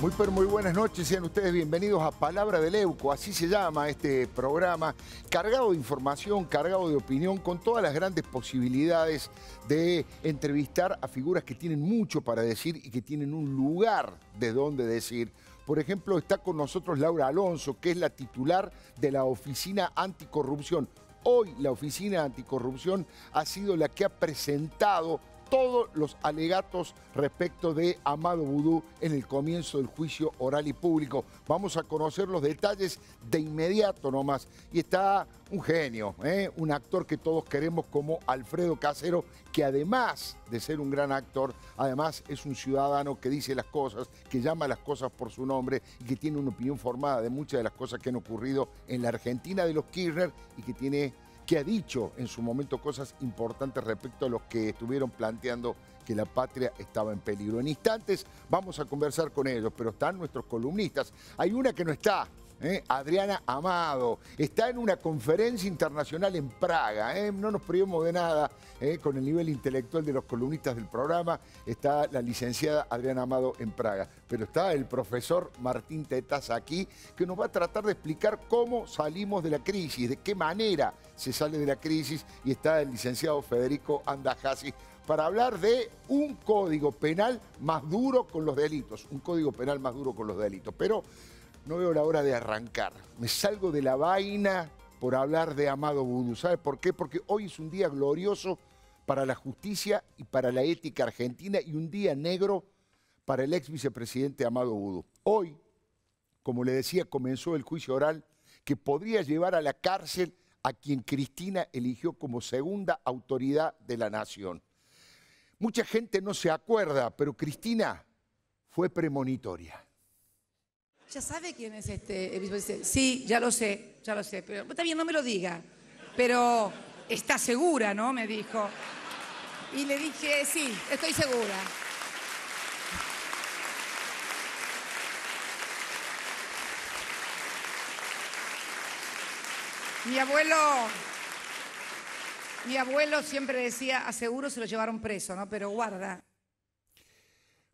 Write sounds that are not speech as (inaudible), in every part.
Muy pero muy buenas noches, sean ustedes bienvenidos a Palabra del Euco, así se llama este programa, cargado de información, cargado de opinión, con todas las grandes posibilidades de entrevistar a figuras que tienen mucho para decir y que tienen un lugar de donde decir. Por ejemplo, está con nosotros Laura Alonso, que es la titular de la Oficina Anticorrupción. Hoy la Oficina Anticorrupción ha sido la que ha presentado todos los alegatos respecto de Amado Vudú en el comienzo del juicio oral y público. Vamos a conocer los detalles de inmediato nomás. Y está un genio, ¿eh? un actor que todos queremos como Alfredo Casero, que además de ser un gran actor, además es un ciudadano que dice las cosas, que llama las cosas por su nombre y que tiene una opinión formada de muchas de las cosas que han ocurrido en la Argentina de los Kirchner y que tiene que ha dicho en su momento cosas importantes respecto a los que estuvieron planteando que la patria estaba en peligro. En instantes vamos a conversar con ellos, pero están nuestros columnistas. Hay una que no está, ¿eh? Adriana Amado. Está en una conferencia internacional en Praga, ¿eh? no nos privemos de nada ¿eh? con el nivel intelectual de los columnistas del programa. Está la licenciada Adriana Amado en Praga, pero está el profesor Martín Tetas aquí, que nos va a tratar de explicar cómo salimos de la crisis, de qué manera se sale de la crisis, y está el licenciado Federico Andajasi para hablar de un código penal más duro con los delitos, un código penal más duro con los delitos. Pero no veo la hora de arrancar. Me salgo de la vaina por hablar de Amado Vudú. ¿Sabes por qué? Porque hoy es un día glorioso para la justicia y para la ética argentina y un día negro para el ex vicepresidente Amado Vudú. Hoy, como le decía, comenzó el juicio oral que podría llevar a la cárcel a quien Cristina eligió como segunda autoridad de la nación. Mucha gente no se acuerda, pero Cristina fue premonitoria. ¿Ya sabe quién es este Sí, ya lo sé, ya lo sé. Pero está bien, no me lo diga. Pero está segura, ¿no? Me dijo. Y le dije, sí, estoy segura. Mi abuelo, mi abuelo siempre decía, aseguro se lo llevaron preso, ¿no? Pero guarda,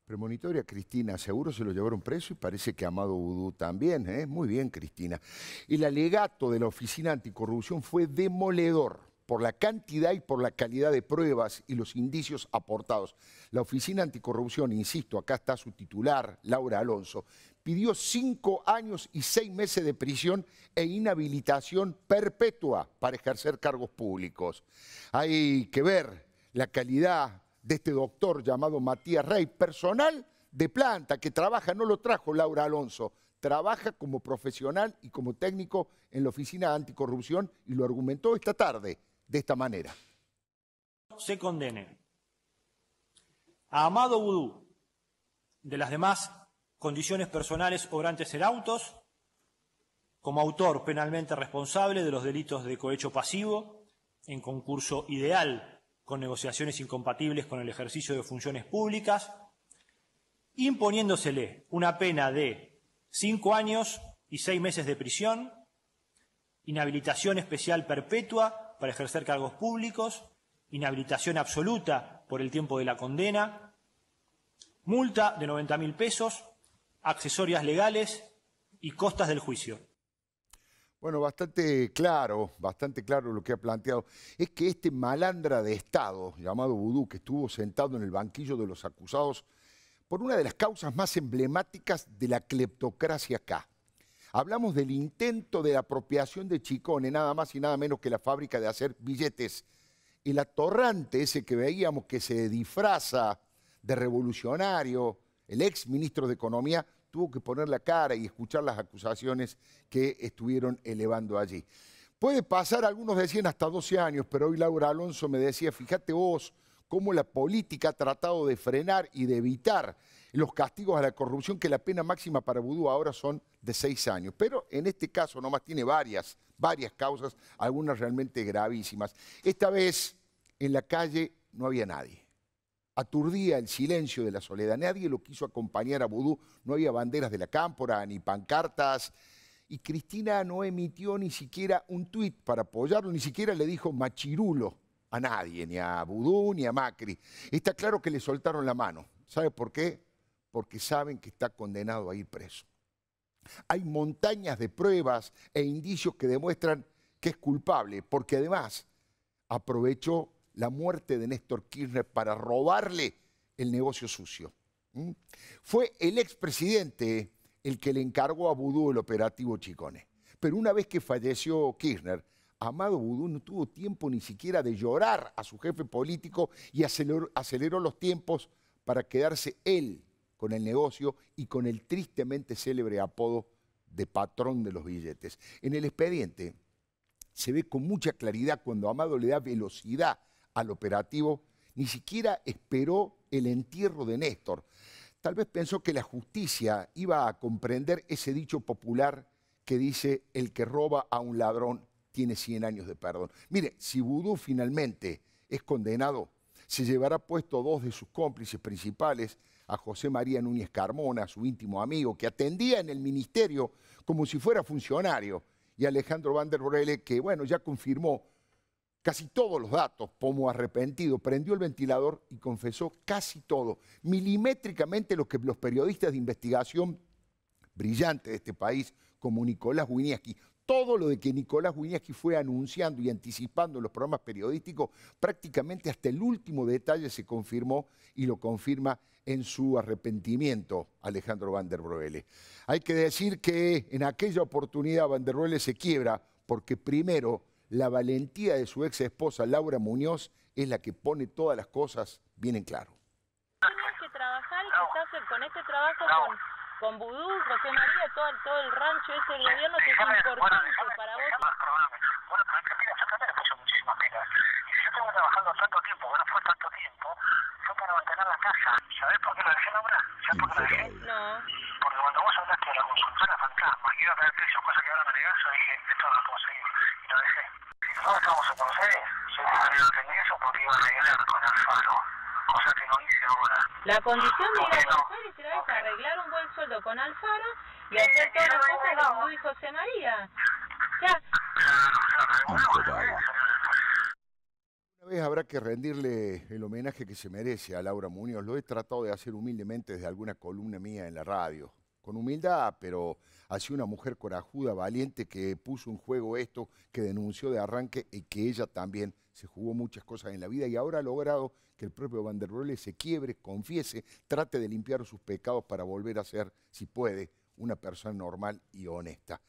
Premonitoria, Cristina, seguro se lo llevaron preso y parece que Amado Vudú también, ¿eh? Muy bien, Cristina. El alegato de la Oficina Anticorrupción fue demoledor por la cantidad y por la calidad de pruebas y los indicios aportados. La Oficina Anticorrupción, insisto, acá está su titular, Laura Alonso, pidió cinco años y seis meses de prisión e inhabilitación perpetua para ejercer cargos públicos. Hay que ver la calidad de este doctor llamado Matías Rey, personal de planta que trabaja, no lo trajo Laura Alonso, trabaja como profesional y como técnico en la Oficina Anticorrupción y lo argumentó esta tarde de esta manera. Se condene a Amado Vudú de las demás condiciones personales obrantes en autos como autor penalmente responsable de los delitos de cohecho pasivo en concurso ideal con negociaciones incompatibles con el ejercicio de funciones públicas, imponiéndosele una pena de cinco años y seis meses de prisión, inhabilitación especial perpetua para ejercer cargos públicos, inhabilitación absoluta por el tiempo de la condena, multa de 90.000 mil pesos, accesorias legales y costas del juicio. Bueno, bastante claro, bastante claro lo que ha planteado. Es que este malandra de Estado, llamado Vudú, que estuvo sentado en el banquillo de los acusados por una de las causas más emblemáticas de la cleptocracia acá. Hablamos del intento de la apropiación de Chicone, nada más y nada menos que la fábrica de hacer billetes. El atorrante ese que veíamos que se disfraza de revolucionario, el ex ministro de Economía, tuvo que poner la cara y escuchar las acusaciones que estuvieron elevando allí. Puede pasar, algunos decían hasta 12 años, pero hoy Laura Alonso me decía, fíjate vos cómo la política ha tratado de frenar y de evitar los castigos a la corrupción, que la pena máxima para Vudú ahora son de 6 años. Pero en este caso nomás tiene varias, varias causas, algunas realmente gravísimas. Esta vez en la calle no había nadie. Aturdía el silencio de la soledad. Nadie lo quiso acompañar a Vudú. No había banderas de la cámpora ni pancartas. Y Cristina no emitió ni siquiera un tuit para apoyarlo, ni siquiera le dijo machirulo a nadie, ni a Budú ni a Macri. Está claro que le soltaron la mano. ¿Sabe por qué? Porque saben que está condenado a ir preso. Hay montañas de pruebas e indicios que demuestran que es culpable, porque además aprovechó la muerte de Néstor Kirchner para robarle el negocio sucio. Fue el expresidente el que le encargó a Vudú el operativo Chicone. Pero una vez que falleció Kirchner, Amado Vudú no tuvo tiempo ni siquiera de llorar a su jefe político y aceleró los tiempos para quedarse él con el negocio y con el tristemente célebre apodo de patrón de los billetes. En el expediente se ve con mucha claridad cuando Amado le da velocidad al operativo, ni siquiera esperó el entierro de Néstor. Tal vez pensó que la justicia iba a comprender ese dicho popular que dice, el que roba a un ladrón tiene 100 años de perdón. Mire, si Vudú finalmente es condenado, se llevará puesto dos de sus cómplices principales, a José María Núñez Carmona, su íntimo amigo, que atendía en el ministerio como si fuera funcionario, y Alejandro Van der Borele, que bueno, ya confirmó casi todos los datos, como arrepentido, prendió el ventilador y confesó casi todo, milimétricamente lo que los periodistas de investigación brillantes de este país, como Nicolás Winiaski, todo lo de que Nicolás Winiaski fue anunciando y anticipando en los programas periodísticos, prácticamente hasta el último detalle se confirmó y lo confirma en su arrepentimiento Alejandro Van der Broele. Hay que decir que en aquella oportunidad Van der se quiebra porque primero la valentía de su ex esposa Laura Muñoz es la que pone todas las cosas bien en claro. Tienes que trabajar y que con este trabajo con, con Vudú, José María, todo, el rancho, ese gobierno que es importante para vos. Bueno, pero es que mira, yo también le puse muchísimas pilas. Y si yo estaba trabajando tanto tiempo, bueno, fue tanto tiempo, fue para mantener la casa. ¿Sabés por qué lo dejé, ahora? ¿Sabés por qué lo dejé? No. Porque cuando vos hablaste de la consulta, carta, cualquier otra actriz o cosa que ahora me negás, yo dije, esto no lo conseguí, y lo dejé. Nosotros estábamos en Buenos Aires, yo no tenía eso porque iba a arreglar con Alfaro, cosa que no hice ahora. La condición de ir a Buenos Aires era esa, arreglar un buen sueldo con Alfaro y hacer todas las cosas que tu hijo María. Ya. Una vez habrá que rendirle el homenaje que se merece a Laura Muñoz. Lo he tratado de hacer humildemente desde alguna columna mía en la radio, con humildad, pero ha sido una mujer corajuda, valiente, que puso en juego esto, que denunció de arranque y que ella también se jugó muchas cosas en la vida y ahora ha logrado que el propio Van der se quiebre, confiese, trate de limpiar sus pecados para volver a ser, si puede, una persona normal y honesta.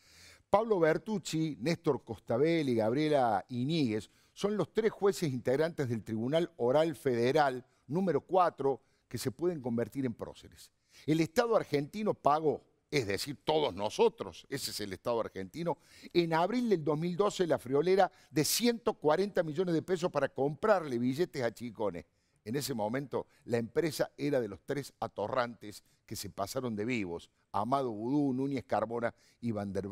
Pablo Bertucci, Néstor Costabel y Gabriela Iníguez son los tres jueces integrantes del Tribunal Oral Federal número 4 que se pueden convertir en próceres. El Estado argentino pagó, es decir, todos nosotros, ese es el Estado argentino, en abril del 2012 la friolera de 140 millones de pesos para comprarle billetes a Chicones. En ese momento la empresa era de los tres atorrantes que se pasaron de vivos, Amado Vudú, Núñez Carbona y Van der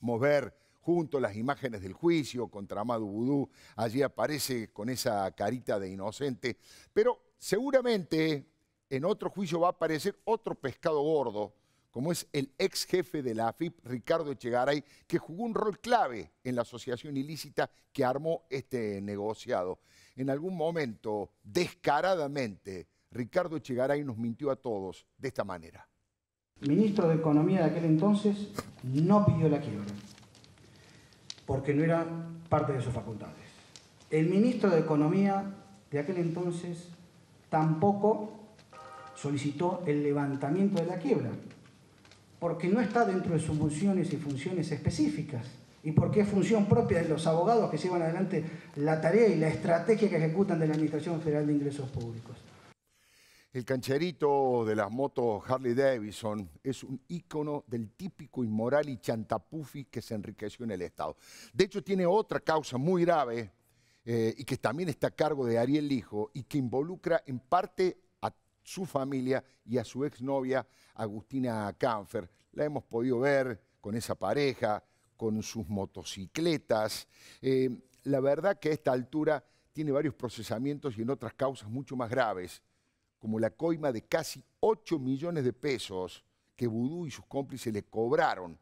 Mover junto las imágenes del juicio contra Amado Vudú, allí aparece con esa carita de inocente, pero seguramente en otro juicio va a aparecer otro pescado gordo, como es el ex jefe de la AFIP, Ricardo Echegaray, que jugó un rol clave en la asociación ilícita que armó este negociado. En algún momento, descaradamente, Ricardo Echegaray nos mintió a todos de esta manera. El ministro de Economía de aquel entonces no pidió la quiebra, porque no era parte de sus facultades. El ministro de Economía de aquel entonces tampoco solicitó el levantamiento de la quiebra, porque no está dentro de sus funciones y funciones específicas, y porque es función propia de los abogados que llevan adelante la tarea y la estrategia que ejecutan de la Administración Federal de Ingresos Públicos. El cancherito de las motos Harley Davidson es un ícono del típico inmoral y chantapufi que se enriqueció en el Estado. De hecho, tiene otra causa muy grave eh, y que también está a cargo de Ariel Lijo y que involucra en parte su familia y a su exnovia Agustina Canfer. La hemos podido ver con esa pareja, con sus motocicletas. Eh, la verdad que a esta altura tiene varios procesamientos y en otras causas mucho más graves, como la coima de casi 8 millones de pesos que Vudú y sus cómplices le cobraron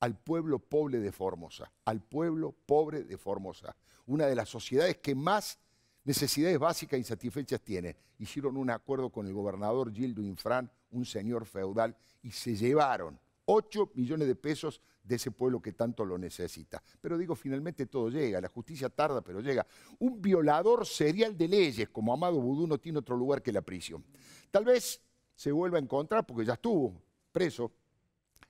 al pueblo pobre de Formosa, al pueblo pobre de Formosa, una de las sociedades que más necesidades básicas e insatisfechas tiene. Hicieron un acuerdo con el gobernador Gildo Infran, un señor feudal, y se llevaron 8 millones de pesos de ese pueblo que tanto lo necesita. Pero digo, finalmente todo llega, la justicia tarda, pero llega. Un violador serial de leyes como Amado Budú no tiene otro lugar que la prisión. Tal vez se vuelva a encontrar, porque ya estuvo preso,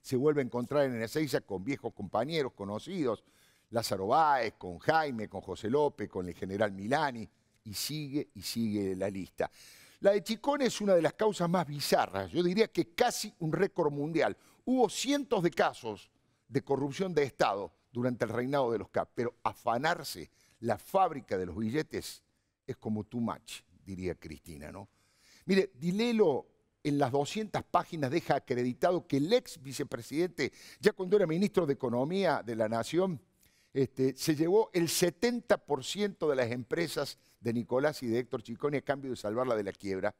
se vuelve a encontrar en Ezeiza con viejos compañeros conocidos, Lázaro Báez, con Jaime, con José López, con el general Milani, y sigue y sigue la lista. La de Chicón es una de las causas más bizarras, yo diría que casi un récord mundial. Hubo cientos de casos de corrupción de Estado durante el reinado de los CAP, pero afanarse la fábrica de los billetes es como too much, diría Cristina, ¿no? Mire, Dilelo en las 200 páginas deja acreditado que el ex vicepresidente, ya cuando era ministro de Economía de la Nación, este, se llevó el 70% de las empresas de Nicolás y de Héctor Chicone a cambio de salvarla de la quiebra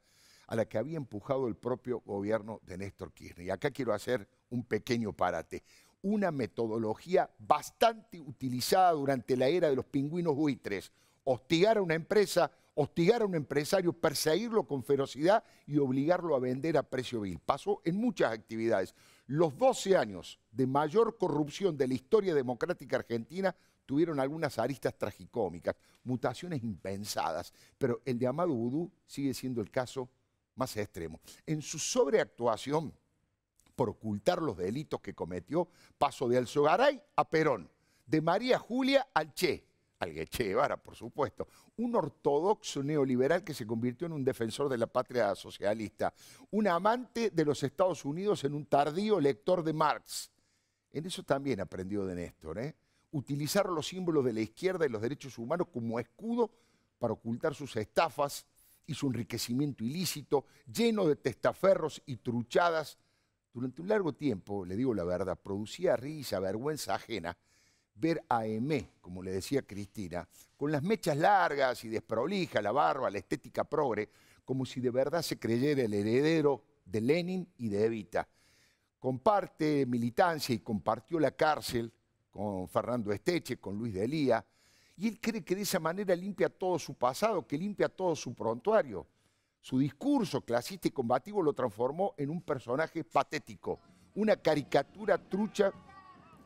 a la que había empujado el propio gobierno de Néstor Kirchner. Y acá quiero hacer un pequeño parate. Una metodología bastante utilizada durante la era de los pingüinos buitres. Hostigar a una empresa, hostigar a un empresario, perseguirlo con ferocidad y obligarlo a vender a precio vil. Pasó en muchas actividades. Los 12 años de mayor corrupción de la historia democrática argentina tuvieron algunas aristas tragicómicas, mutaciones impensadas, pero el de Amado Vudú sigue siendo el caso más extremo. En su sobreactuación por ocultar los delitos que cometió, pasó de Alzogaray a Perón, de María Julia al Che, Che Guevara, por supuesto, un ortodoxo neoliberal que se convirtió en un defensor de la patria socialista, un amante de los Estados Unidos en un tardío lector de Marx. En eso también aprendió de Néstor, ¿eh? utilizar los símbolos de la izquierda y los derechos humanos como escudo para ocultar sus estafas y su enriquecimiento ilícito, lleno de testaferros y truchadas. Durante un largo tiempo, le digo la verdad, producía risa, vergüenza ajena, ver a Emé, como le decía Cristina, con las mechas largas y desprolija, la barba, la estética progre, como si de verdad se creyera el heredero de Lenin y de Evita. Comparte militancia y compartió la cárcel con Fernando Esteche, con Luis de Elía, y él cree que de esa manera limpia todo su pasado, que limpia todo su prontuario. Su discurso clasista y combativo lo transformó en un personaje patético, una caricatura trucha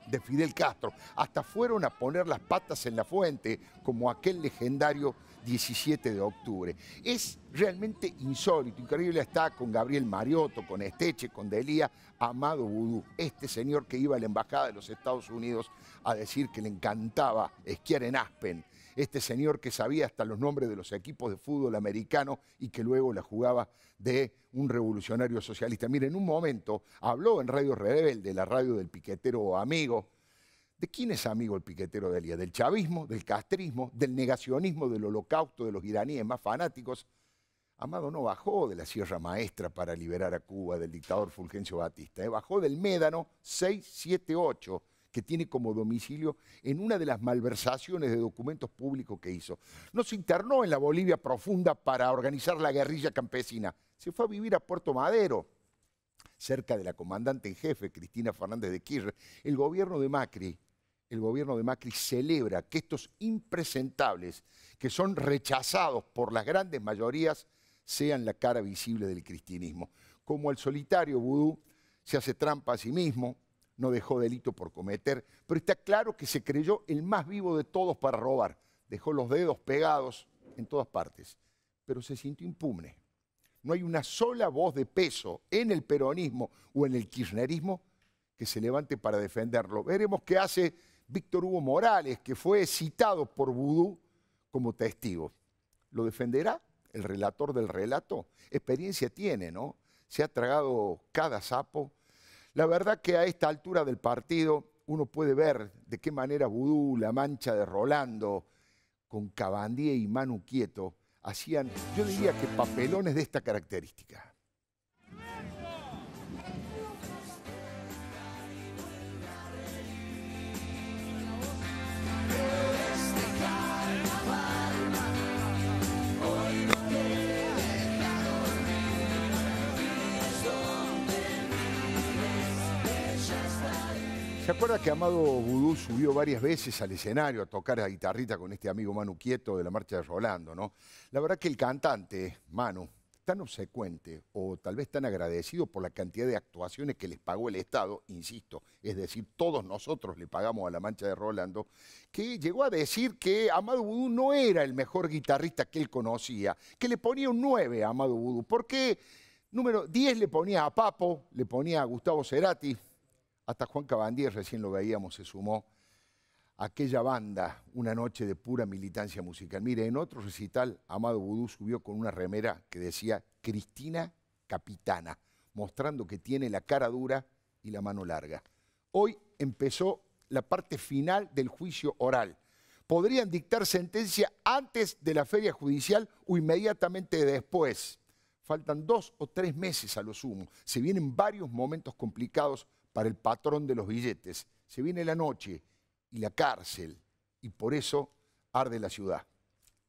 de Fidel Castro. Hasta fueron a poner las patas en la fuente, como aquel legendario 17 de octubre. Es realmente insólito, increíble está con Gabriel Mariotto, con Esteche, con Delía, Amado Vudú, este señor que iba a la Embajada de los Estados Unidos a decir que le encantaba esquiar en Aspen este señor que sabía hasta los nombres de los equipos de fútbol americano y que luego la jugaba de un revolucionario socialista. Mire, en un momento habló en Radio Rebelde, la radio del piquetero amigo. ¿De quién es amigo el piquetero de Elías? ¿Del chavismo, del castrismo, del negacionismo, del holocausto, de los iraníes más fanáticos? Amado no bajó de la Sierra Maestra para liberar a Cuba del dictador Fulgencio Batista, ¿eh? bajó del Médano 678 que tiene como domicilio en una de las malversaciones de documentos públicos que hizo. No se internó en la Bolivia profunda para organizar la guerrilla campesina, se fue a vivir a Puerto Madero. Cerca de la comandante en jefe, Cristina Fernández de Kirchner, el gobierno de Macri, el gobierno de Macri celebra que estos impresentables, que son rechazados por las grandes mayorías, sean la cara visible del cristianismo. Como el solitario vudú se hace trampa a sí mismo, no dejó delito por cometer, pero está claro que se creyó el más vivo de todos para robar. Dejó los dedos pegados en todas partes, pero se sintió impune. No hay una sola voz de peso en el peronismo o en el kirchnerismo que se levante para defenderlo. Veremos qué hace Víctor Hugo Morales, que fue citado por Vudú como testigo. ¿Lo defenderá el relator del relato? Experiencia tiene, ¿no? Se ha tragado cada sapo, la verdad que a esta altura del partido uno puede ver de qué manera Vudú, La Mancha de Rolando, con Cabandí y Manu Quieto, hacían, yo diría que papelones de esta característica. ¿Se acuerda que Amado Vudú subió varias veces al escenario a tocar la guitarrita con este amigo Manu Quieto de la marcha de Rolando, no? La verdad que el cantante, Manu, tan obsecuente o tal vez tan agradecido por la cantidad de actuaciones que les pagó el Estado, insisto, es decir, todos nosotros le pagamos a la mancha de Rolando, que llegó a decir que Amado Vudú no era el mejor guitarrista que él conocía, que le ponía un 9 a Amado Vudú, porque número 10 le ponía a Papo, le ponía a Gustavo Cerati, hasta Juan Cabandier, recién lo veíamos, se sumó a aquella banda, una noche de pura militancia musical. Mire, en otro recital, Amado Vudú subió con una remera que decía Cristina Capitana, mostrando que tiene la cara dura y la mano larga. Hoy empezó la parte final del juicio oral. Podrían dictar sentencia antes de la feria judicial o inmediatamente después. Faltan dos o tres meses a lo sumo. Se vienen varios momentos complicados para el patrón de los billetes. Se viene la noche y la cárcel, y por eso arde la ciudad.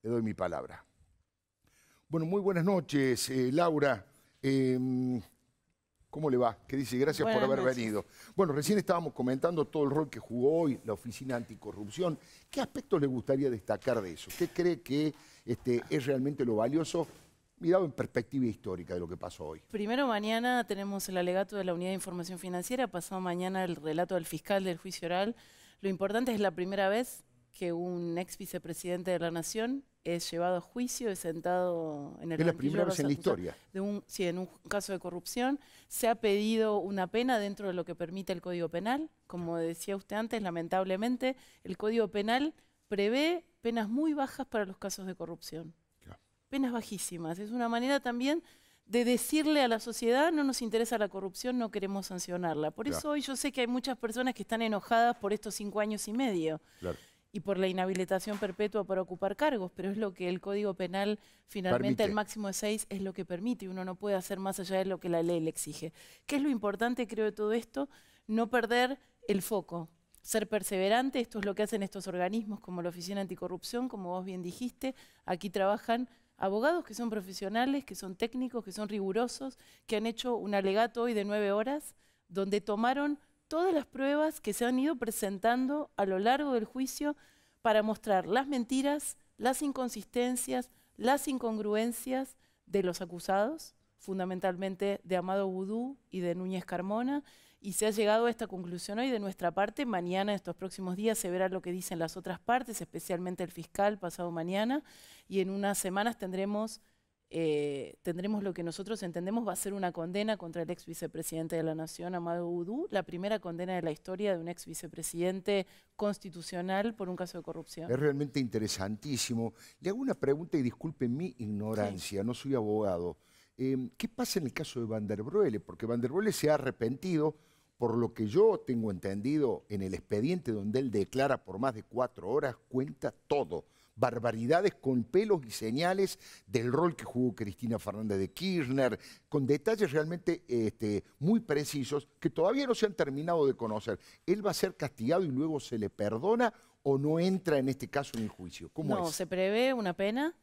Le doy mi palabra. Bueno, muy buenas noches, eh, Laura. Em, ¿Cómo le va? Que dice, gracias por haber venido. Bueno, recién estábamos comentando todo el rol que jugó hoy la Oficina Anticorrupción. ¿Qué aspectos le gustaría destacar de eso? ¿Qué cree que este, es realmente lo valioso mirado en perspectiva histórica de lo que pasó hoy. Primero mañana tenemos el alegato de la Unidad de Información Financiera, pasado mañana el relato del fiscal del juicio oral. Lo importante es la primera vez que un ex vicepresidente de la Nación es llevado a juicio, es sentado en el... Es la primera vez en la historia. sí, en un caso de corrupción. Se ha pedido una pena dentro de lo que permite el Código Penal. Como decía usted antes, lamentablemente, el Código Penal prevé penas muy bajas para los casos de corrupción penas bajísimas. Es una manera también de decirle a la sociedad no nos interesa la corrupción, no queremos sancionarla. Por eso hoy yo sé que hay muchas personas que están enojadas por estos cinco años y medio y por la inhabilitación perpetua para ocupar cargos, pero es lo que el Código Penal finalmente, el máximo de seis, es lo que permite uno no puede hacer más allá de lo que la ley le exige. ¿Qué es lo importante, creo, de todo esto? No perder el foco, ser perseverante, esto es lo que hacen estos organismos como la Oficina Anticorrupción, como vos bien dijiste, aquí trabajan abogados que son profesionales, que son técnicos, que son rigurosos, que han hecho un alegato hoy de nueve horas, donde tomaron todas las pruebas que se han ido presentando a lo largo del juicio para mostrar las mentiras, las inconsistencias, las incongruencias de los acusados, fundamentalmente de Amado Vudú y de Núñez Carmona, y se ha llegado a esta conclusión hoy de nuestra parte. Mañana, estos próximos días, se verá lo que dicen las otras partes, especialmente el fiscal, pasado mañana, y en unas semanas tendremos, eh, tendremos lo que nosotros entendemos va a ser una condena contra el ex vicepresidente de la Nación, Amado Udú, la primera condena de la historia de un ex vicepresidente constitucional por un caso de corrupción. Es realmente interesantísimo. Le hago una pregunta y disculpe mi ignorancia, no soy abogado. Em, ¿Qué pasa en el caso de Van der Porque Van der se ha arrepentido, por lo que yo tengo entendido en el expediente donde él declara por más de cuatro horas, cuenta todo. Barbaridades con pelos y señales del rol que jugó Cristina Fernández de Kirchner, con detalles realmente este, muy precisos que todavía no se han terminado de conocer. ¿Él va a ser castigado y luego se le perdona o no entra en este caso en el juicio? ¿Cómo no, se prevé una pena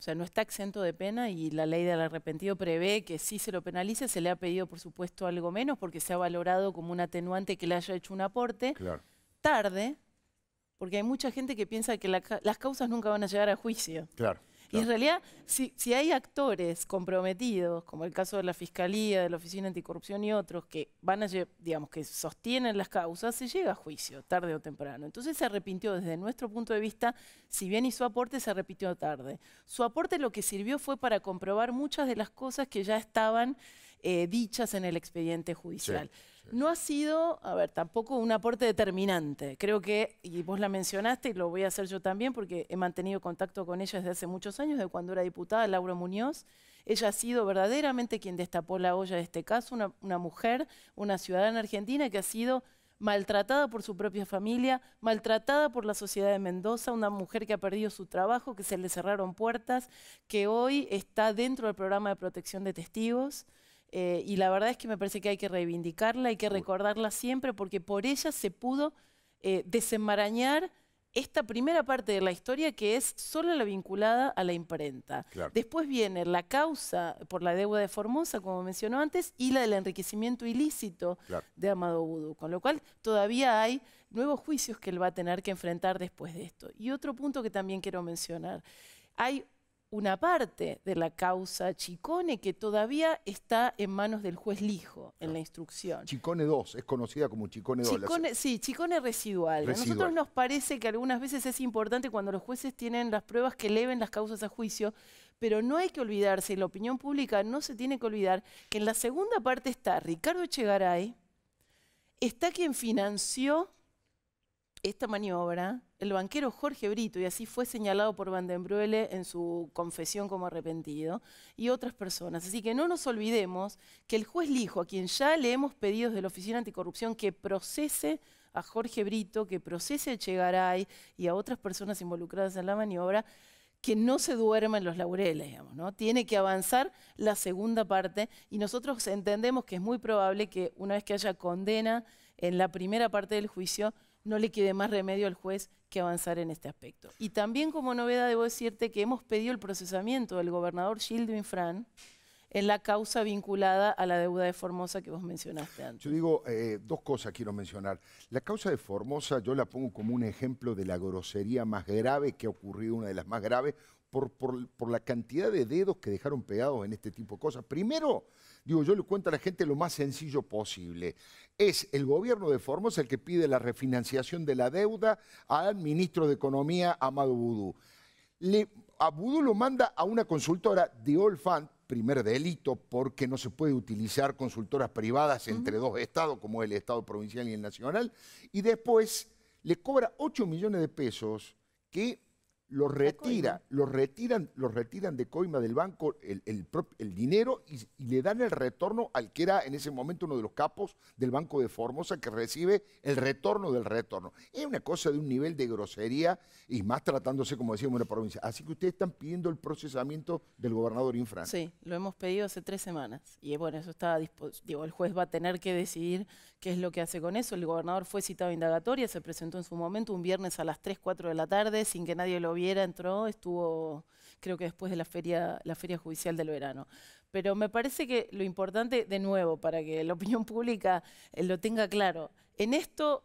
o sea, no está exento de pena y la ley del arrepentido prevé que si se lo penalice se le ha pedido, por supuesto, algo menos porque se ha valorado como un atenuante que le haya hecho un aporte. Claro. Tarde, porque hay mucha gente que piensa que las causas nunca van a llegar a juicio. Claro. Y en realidad, si, hay actores comprometidos, como el caso de la Fiscalía, de la Oficina Anticorrupción y otros, que van a, digamos, que sostienen las causas, se llega a juicio, tarde o temprano. Entonces se arrepintió desde nuestro punto de vista, si bien hizo aporte, se arrepintió tarde. Su aporte lo que sirvió fue para comprobar muchas de las cosas que ya estaban eh, dichas en el expediente judicial no ha sido, a ver, tampoco un aporte determinante. Creo que, y vos la mencionaste y lo voy a hacer yo también porque he mantenido contacto con ella desde hace muchos años, de cuando era diputada, Laura Muñoz. Ella ha sido verdaderamente quien destapó la olla de este caso, una mujer, una ciudadana argentina que ha sido maltratada por su propia familia, maltratada por la sociedad de Mendoza, una mujer que ha perdido su trabajo, que se le cerraron puertas, que hoy está dentro del programa de protección de testigos. Eh, y la verdad es que me parece que hay que reivindicarla, hay que recordarla siempre, porque por ella se pudo eh, desenmarañar esta primera parte de la historia que es solo la vinculada a la imprenta. Después viene la causa por la deuda de Formosa, como mencionó antes, y la del enriquecimiento ilícito de Amado Vudú, con lo cual todavía hay nuevos juicios que él va a tener que enfrentar después de esto. Y otro punto que también quiero mencionar, hay una parte de la causa Chicone que todavía está en manos del juez Lijo en la instrucción. Chicone 2, es conocida como Chicone 2. sí, Chicone residual. A nosotros nos parece que algunas veces es importante cuando los jueces tienen las pruebas que eleven las causas a juicio, pero no hay que olvidarse, y la opinión pública no se tiene que olvidar, que en la segunda parte está Ricardo Echegaray, está quien financió esta maniobra el banquero Jorge Brito, y así fue señalado por Van en su confesión como arrepentido, y otras personas. Así que no nos olvidemos que el juez Lijo, a quien ya le hemos pedido desde la Oficina Anticorrupción que procese a Jorge Brito, que procese a Chegaray y a otras personas involucradas en la maniobra, que no se duerma en los laureles, digamos, ¿no? Tiene que avanzar la segunda parte y nosotros entendemos que es muy probable que una vez que haya condena en la primera parte del juicio, no le quede más remedio al juez que avanzar en este aspecto. Y también como novedad debo decirte que hemos pedido el procesamiento del gobernador Gildo Fran en la causa vinculada a la deuda de Formosa que vos mencionaste antes. Yo digo eh, dos cosas quiero mencionar. La causa de Formosa yo la pongo como un ejemplo de la grosería más grave que ha ocurrido, una de las más graves, por, por, por la cantidad de dedos que dejaron pegados en este tipo de cosas. Primero, Digo, yo le cuento a la gente lo más sencillo posible. Es el gobierno de Formosa el que pide la refinanciación de la deuda al ministro de Economía, Amado Vudú. a Vudú lo manda a una consultora de Olfan, primer delito, porque no se puede utilizar consultoras privadas entre dos estados, como el estado provincial y el nacional, y después le cobra 8 millones de pesos que lo retira, lo retiran, lo retiran de coima del banco el, dinero y, le dan el retorno al que era en ese momento uno de los capos del Banco de Formosa que recibe el retorno del retorno. Es una cosa de un nivel de grosería y más tratándose, como decíamos, de una provincia. Así que ustedes están pidiendo el procesamiento del gobernador Infran. Sí, lo hemos pedido hace tres semanas y bueno, eso está, digo, el juez va a tener que decidir qué es lo que hace con eso. El gobernador fue citado a indagatoria, se presentó en su momento un viernes a las 3, 4 de la tarde sin que nadie lo viera entró, estuvo creo que después de la feria, la feria judicial del verano. Pero me parece que lo importante, de nuevo, para que la opinión pública eh, lo tenga claro, en esto,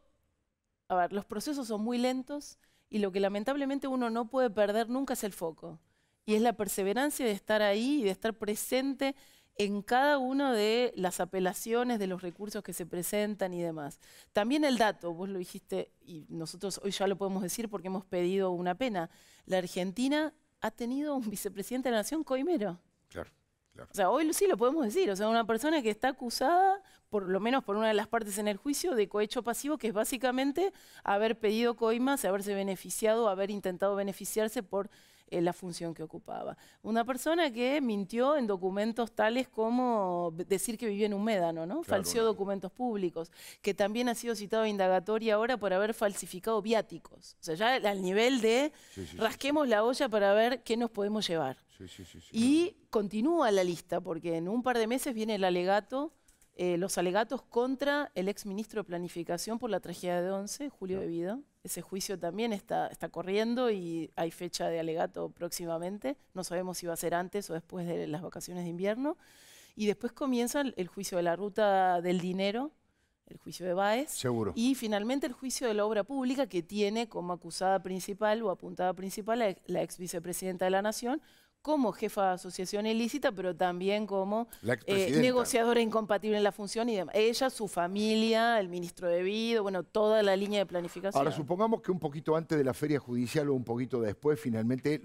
a ver, los procesos son muy lentos y lo que lamentablemente uno no puede perder nunca es el foco. Y es la perseverancia de estar ahí y de estar presente en cada una de las apelaciones de los recursos que se presentan y demás. También el dato, vos lo dijiste y nosotros hoy ya lo podemos decir porque hemos pedido una pena. La Argentina ha tenido un vicepresidente de la Nación coimero. Claro. Claro. O sea, hoy sí lo podemos decir. O sea, una persona que está acusada, por lo menos por una de las partes en el juicio, de cohecho pasivo, que es básicamente haber pedido coimas, haberse beneficiado, haber intentado beneficiarse por la función que ocupaba. Una persona que mintió en documentos tales como decir que vivía en un médano, ¿no? falsificó documentos públicos, que también ha sido citado a indagatoria ahora por haber falsificado viáticos. O sea, ya al nivel de rasquemos la olla para ver qué nos podemos llevar. y continúa la lista, porque en un par de meses viene el alegato eh, los alegatos contra el ex ministro de Planificación por la tragedia de 11 Julio no. Ese juicio también está, corriendo y hay fecha de alegato próximamente. No sabemos si va a ser antes o después de las vacaciones de invierno. Y después comienza el, juicio de la ruta del dinero, el juicio de Báez. Seguro. Y finalmente el juicio de la obra pública que tiene como acusada principal o apuntada principal a la ex vicepresidenta de la Nación, como jefa de asociación ilícita, pero también como eh, negociadora incompatible en la función y demás. Ella, su familia, el ministro de Vido, bueno, toda la línea de planificación. Ahora, supongamos que un poquito antes de la feria judicial o un poquito después, finalmente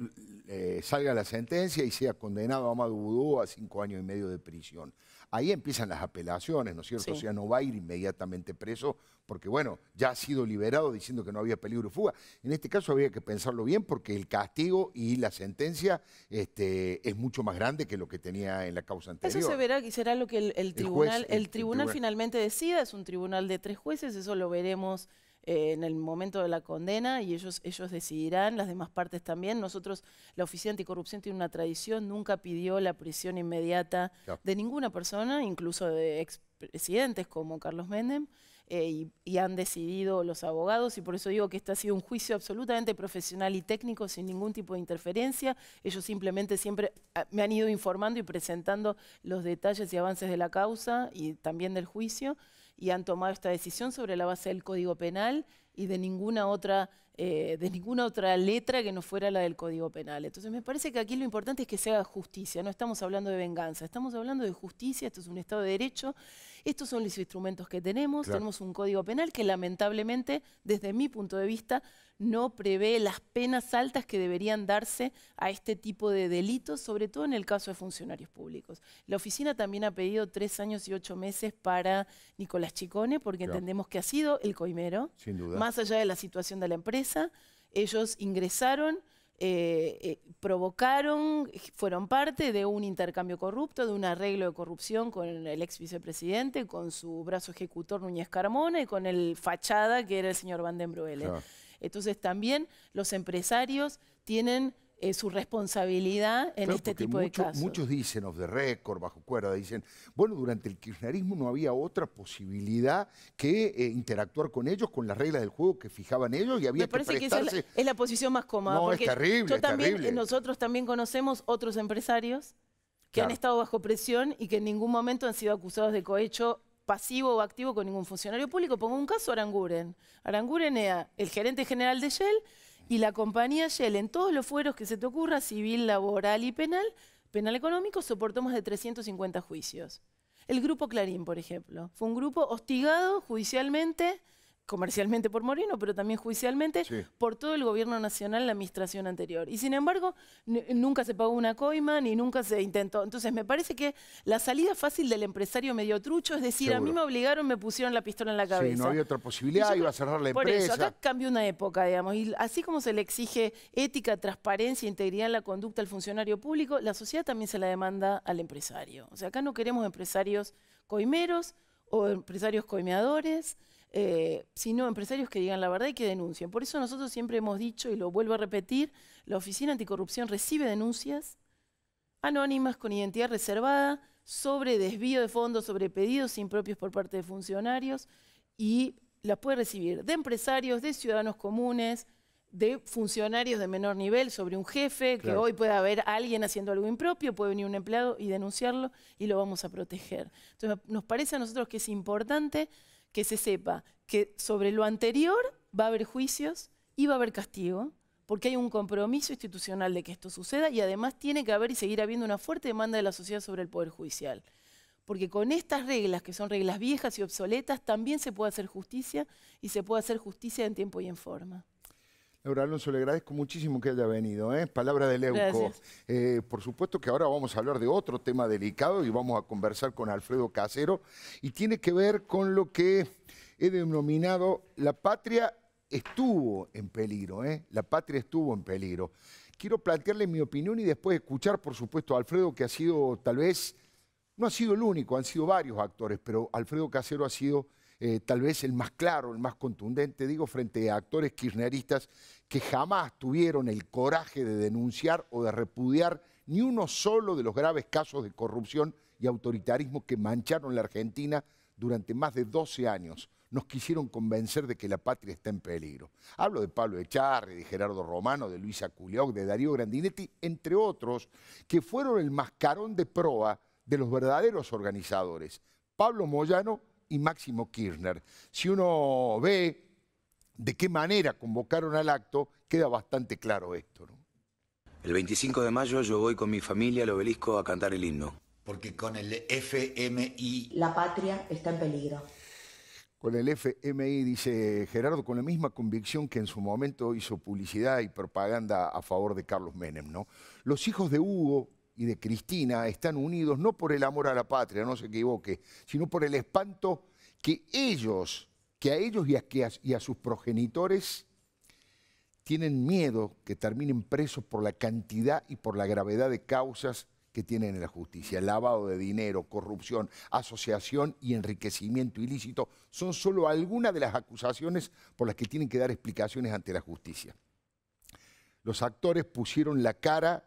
eh, salga la sentencia y sea condenado a Amadou a cinco años y medio de prisión. Ahí empiezan las apelaciones, ¿no es cierto? O sea, no va a ir inmediatamente preso porque, bueno, ya ha sido liberado diciendo que no había peligro de fuga. En este caso había que pensarlo bien porque el castigo y la sentencia este, es mucho más grande que lo que tenía en la causa anterior. Eso se verá y será lo que el, tribunal, el, tribunal finalmente decida. Es un tribunal de tres jueces, eso lo veremos eh, en el momento de la condena y ellos, ellos decidirán, las demás partes también. Nosotros, la Oficina Anticorrupción tiene una tradición, nunca pidió la prisión inmediata de ninguna persona, incluso de expresidentes como Carlos Menem. Eh, y, han decidido los abogados, y por eso digo que este ha sido un juicio absolutamente profesional y técnico, sin ningún tipo de interferencia. Ellos simplemente siempre ah, me han ido informando y presentando los detalles y avances de la causa y también del juicio y han tomado esta decisión sobre la base del Código Penal y de ninguna otra, eh, de ninguna otra letra que no fuera la del Código Penal. Entonces me parece que aquí lo importante es que se haga justicia, no estamos hablando de venganza, estamos hablando de justicia, esto es un Estado de Derecho estos son los instrumentos que tenemos. Tenemos un código penal que lamentablemente, desde mi punto de vista, no prevé las penas altas que deberían darse a este tipo de delitos, sobre todo en el caso de funcionarios públicos. La oficina también ha pedido tres años y ocho meses para Nicolás Chicone, porque entendemos que ha sido el coimero, Sin duda. más allá de la situación de la empresa. Ellos ingresaron eh, eh, provocaron, fueron parte de un intercambio corrupto, de un arreglo de corrupción con el ex vicepresidente, con su brazo ejecutor Núñez Carmona y con el fachada que era el señor Van den Entonces también los empresarios tienen eh, su responsabilidad en este tipo de casos. Muchos dicen, off the record, bajo cuerda, dicen, bueno, durante el kirchnerismo no había otra posibilidad que eh, interactuar con ellos, con las reglas del juego que fijaban ellos y había Me parece que, es, la, es la, posición más cómoda. No, es terrible, terrible. Nosotros también conocemos otros empresarios que han estado bajo presión y que en ningún momento han sido acusados de cohecho pasivo o activo con ningún funcionario público. Pongo un caso, Aranguren. Aranguren era el gerente general de Shell y la compañía Shell, en todos los fueros que se te ocurra, civil, laboral y penal, penal económico, soportó más de 350 juicios. El grupo Clarín, por ejemplo, fue un grupo hostigado judicialmente comercialmente por Moreno, pero también judicialmente, por todo el gobierno nacional, la administración anterior. Y sin embargo, nunca se pagó una coima, ni nunca se intentó. Entonces, me parece que la salida fácil del empresario medio trucho, es decir, a mí me obligaron, me pusieron la pistola en la cabeza. Sí, no había otra posibilidad, iba a cerrar la empresa. Por eso, acá cambió una época, digamos. Y así como se le exige ética, transparencia, integridad en la conducta al funcionario público, la sociedad también se la demanda al empresario. O sea, acá no queremos empresarios coimeros o empresarios coimeadores, eh, sino empresarios que digan la verdad y que denuncien. Por eso nosotros siempre hemos dicho, y lo vuelvo a repetir, la Oficina Anticorrupción recibe denuncias anónimas con identidad reservada sobre desvío de fondos, sobre pedidos impropios por parte de funcionarios y las puede recibir de empresarios, de ciudadanos comunes, de funcionarios de menor nivel sobre un jefe, que hoy puede haber alguien haciendo algo impropio, puede venir un empleado y denunciarlo y lo vamos a proteger. Entonces nos parece a nosotros que es importante que se sepa que sobre lo anterior va a haber juicios y va a haber castigo, porque hay un compromiso institucional de que esto suceda y además tiene que haber y seguir habiendo una fuerte demanda de la sociedad sobre el Poder Judicial. Porque con estas reglas, que son reglas viejas y obsoletas, también se puede hacer justicia y se puede hacer justicia en tiempo y en forma. Laura Alonso, le agradezco muchísimo que haya venido. ¿eh? Palabra de Leuco. Eh, por supuesto que ahora vamos a hablar de otro tema delicado y vamos a conversar con Alfredo Casero. Y tiene que ver con lo que he denominado la patria estuvo en peligro. ¿eh? La patria estuvo en peligro. Quiero plantearle mi opinión y después escuchar, por supuesto, a Alfredo, que ha sido tal vez, no ha sido el único, han sido varios actores, pero Alfredo Casero ha sido eh, tal vez el más claro, el más contundente, digo, frente a actores kirchneristas que jamás tuvieron el coraje de denunciar o de repudiar ni uno solo de los graves casos de corrupción y autoritarismo que mancharon la Argentina durante más de 12 años. Nos quisieron convencer de que la patria está en peligro. Hablo de Pablo Echarri, de Gerardo Romano, de Luisa Culioc, de Darío Grandinetti, entre otros, que fueron el mascarón de proa de los verdaderos organizadores. Pablo Moyano y Máximo Kirchner. Si uno ve de qué manera convocaron al acto, queda bastante claro esto. El 25 de mayo yo voy con mi familia al obelisco a cantar el himno. Porque con el FMI... La patria está en peligro. Con el FMI, dice Gerardo, con la misma convicción que en su momento hizo publicidad y propaganda a favor de Carlos Menem, ¿no? Los hijos de Hugo, y de Cristina están unidos no por el amor a la patria, no se equivoque, sino por el espanto que ellos, que a ellos y a, sus progenitores tienen miedo que terminen presos por la cantidad y por la gravedad de causas que tienen en la justicia. Lavado de dinero, corrupción, asociación y enriquecimiento ilícito son solo algunas de las acusaciones por las que tienen que dar explicaciones ante la justicia. Los actores pusieron la cara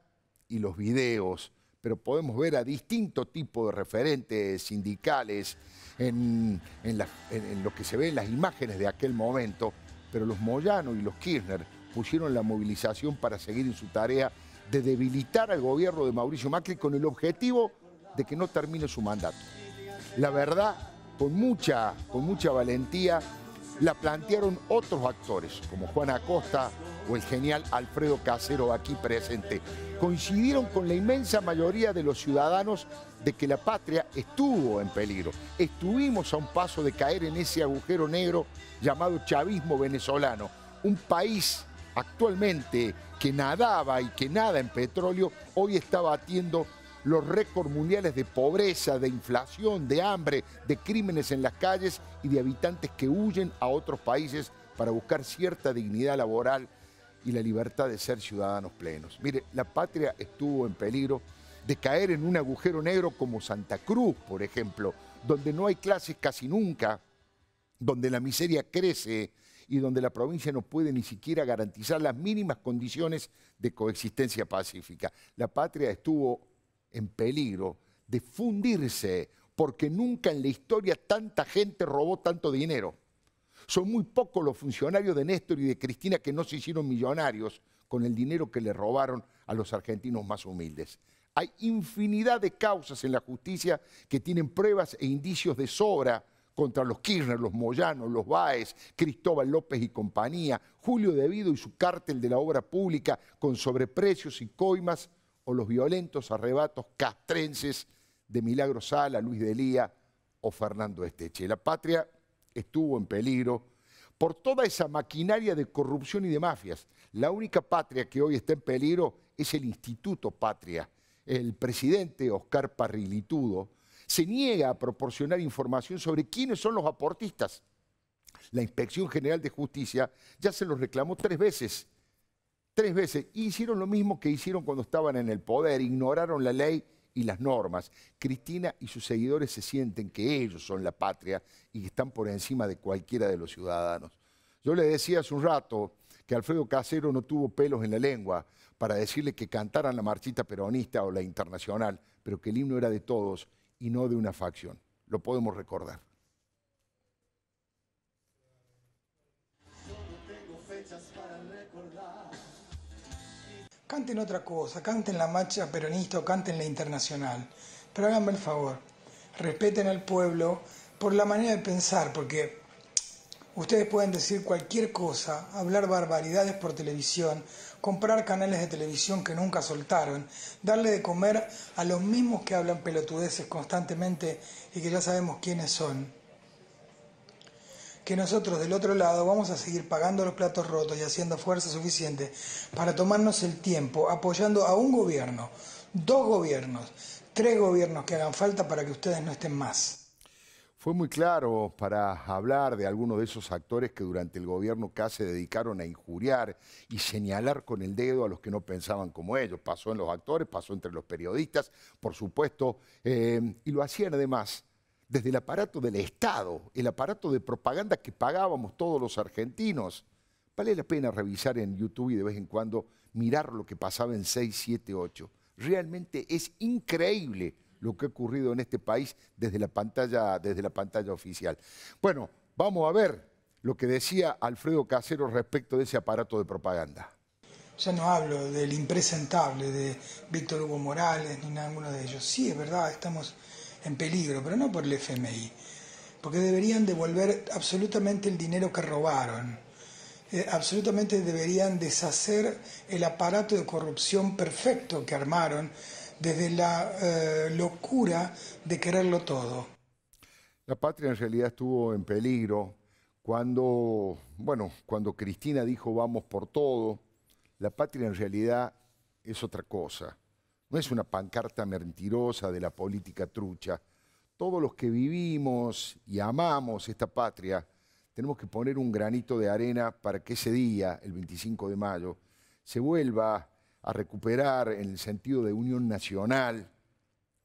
y los videos, pero podemos ver a distinto tipo de referentes sindicales en, lo que se ve en las imágenes de aquel momento, pero los Moyano y los Kirchner pusieron la movilización para seguir en su tarea de debilitar al gobierno de Mauricio Macri con el objetivo de que no termine su mandato. La verdad, con mucha, con mucha valentía, la plantearon otros actores, como Juan Acosta, o el genial Alfredo Casero aquí presente, coincidieron con la inmensa mayoría de los ciudadanos de que la patria estuvo en peligro. Estuvimos a un paso de caer en ese agujero negro llamado chavismo venezolano, un país actualmente que nadaba y que nada en petróleo, hoy está batiendo los récords mundiales de pobreza, de inflación, de hambre, de crímenes en las calles y de habitantes que huyen a otros países para buscar cierta dignidad laboral y la libertad de ser ciudadanos plenos. Mire, la patria estuvo en peligro de caer en un agujero negro como Santa Cruz, por ejemplo, donde no hay clases casi nunca, donde la miseria crece y donde la provincia no puede ni siquiera garantizar las mínimas condiciones de coexistencia pacífica. La patria estuvo en peligro de fundirse porque nunca en la historia tanta gente robó tanto dinero. Son muy pocos los funcionarios de Néstor y de Cristina que no se hicieron millonarios con el dinero que le robaron a los argentinos más humildes. Hay infinidad de causas en la justicia que tienen pruebas e indicios de sobra contra los Kirchner, los Moyano, los Baez, Cristóbal López y compañía, Julio Devido y su cártel de la obra pública con sobreprecios y coimas, o los violentos arrebatos castrenses de Milagro Sala, Luis de o Fernando Esteche. La patria estuvo en peligro, por toda esa maquinaria de corrupción y de mafias. La única patria que hoy está en peligro es el Instituto Patria. El presidente Oscar Parrilitudo se niega a proporcionar información sobre quiénes son los aportistas. La Inspección General de Justicia ya se los reclamó tres veces. Tres veces. hicieron lo mismo que hicieron cuando estaban en el poder. Ignoraron la ley y las normas, Cristina y sus seguidores se sienten que ellos son la patria y que están por encima de cualquiera de los ciudadanos. Yo le decía hace un rato que Alfredo Casero no tuvo pelos en la lengua para decirle que cantaran la marchita peronista o la internacional, pero que el himno era de todos y no de una facción. Lo podemos recordar. Canten otra cosa, canten la marcha peronista o canten la internacional. Pero háganme el favor, respeten al pueblo por la manera de pensar, porque ustedes pueden decir cualquier cosa, hablar barbaridades por televisión, comprar canales de televisión que nunca soltaron, darle de comer a los mismos que hablan pelotudeces constantemente y que ya sabemos quiénes son que nosotros del otro lado vamos a seguir pagando los platos rotos y haciendo fuerza suficiente para tomarnos el tiempo apoyando a un gobierno, dos gobiernos, tres gobiernos que hagan falta para que ustedes no estén más. Fue muy claro para hablar de algunos de esos actores que durante el gobierno casi se dedicaron a injuriar y señalar con el dedo a los que no pensaban como ellos. Pasó en los actores, pasó entre los periodistas, por supuesto, eh, y lo hacían además desde el aparato del Estado, el aparato de propaganda que pagábamos todos los argentinos. Vale la pena revisar en YouTube y de vez en cuando mirar lo que pasaba en 6, 7, 8. Realmente es increíble lo que ha ocurrido en este país desde la pantalla, desde la pantalla oficial. Bueno, vamos a ver lo que decía Alfredo Casero respecto de ese aparato de propaganda. Ya no hablo del impresentable de Víctor Hugo Morales ni ninguno de ellos. Sí, es verdad, estamos en peligro, pero no por el FMI, porque deberían devolver absolutamente el dinero que robaron, eh, absolutamente deberían deshacer el aparato de corrupción perfecto que armaron desde la eh, locura de quererlo todo. La patria en realidad estuvo en peligro cuando, bueno, cuando Cristina dijo vamos por todo, la patria en realidad es otra cosa. No es una pancarta mentirosa de la política trucha. Todos los que vivimos y amamos esta patria tenemos que poner un granito de arena para que ese día, el 25 de mayo, se vuelva a recuperar en el sentido de unión nacional,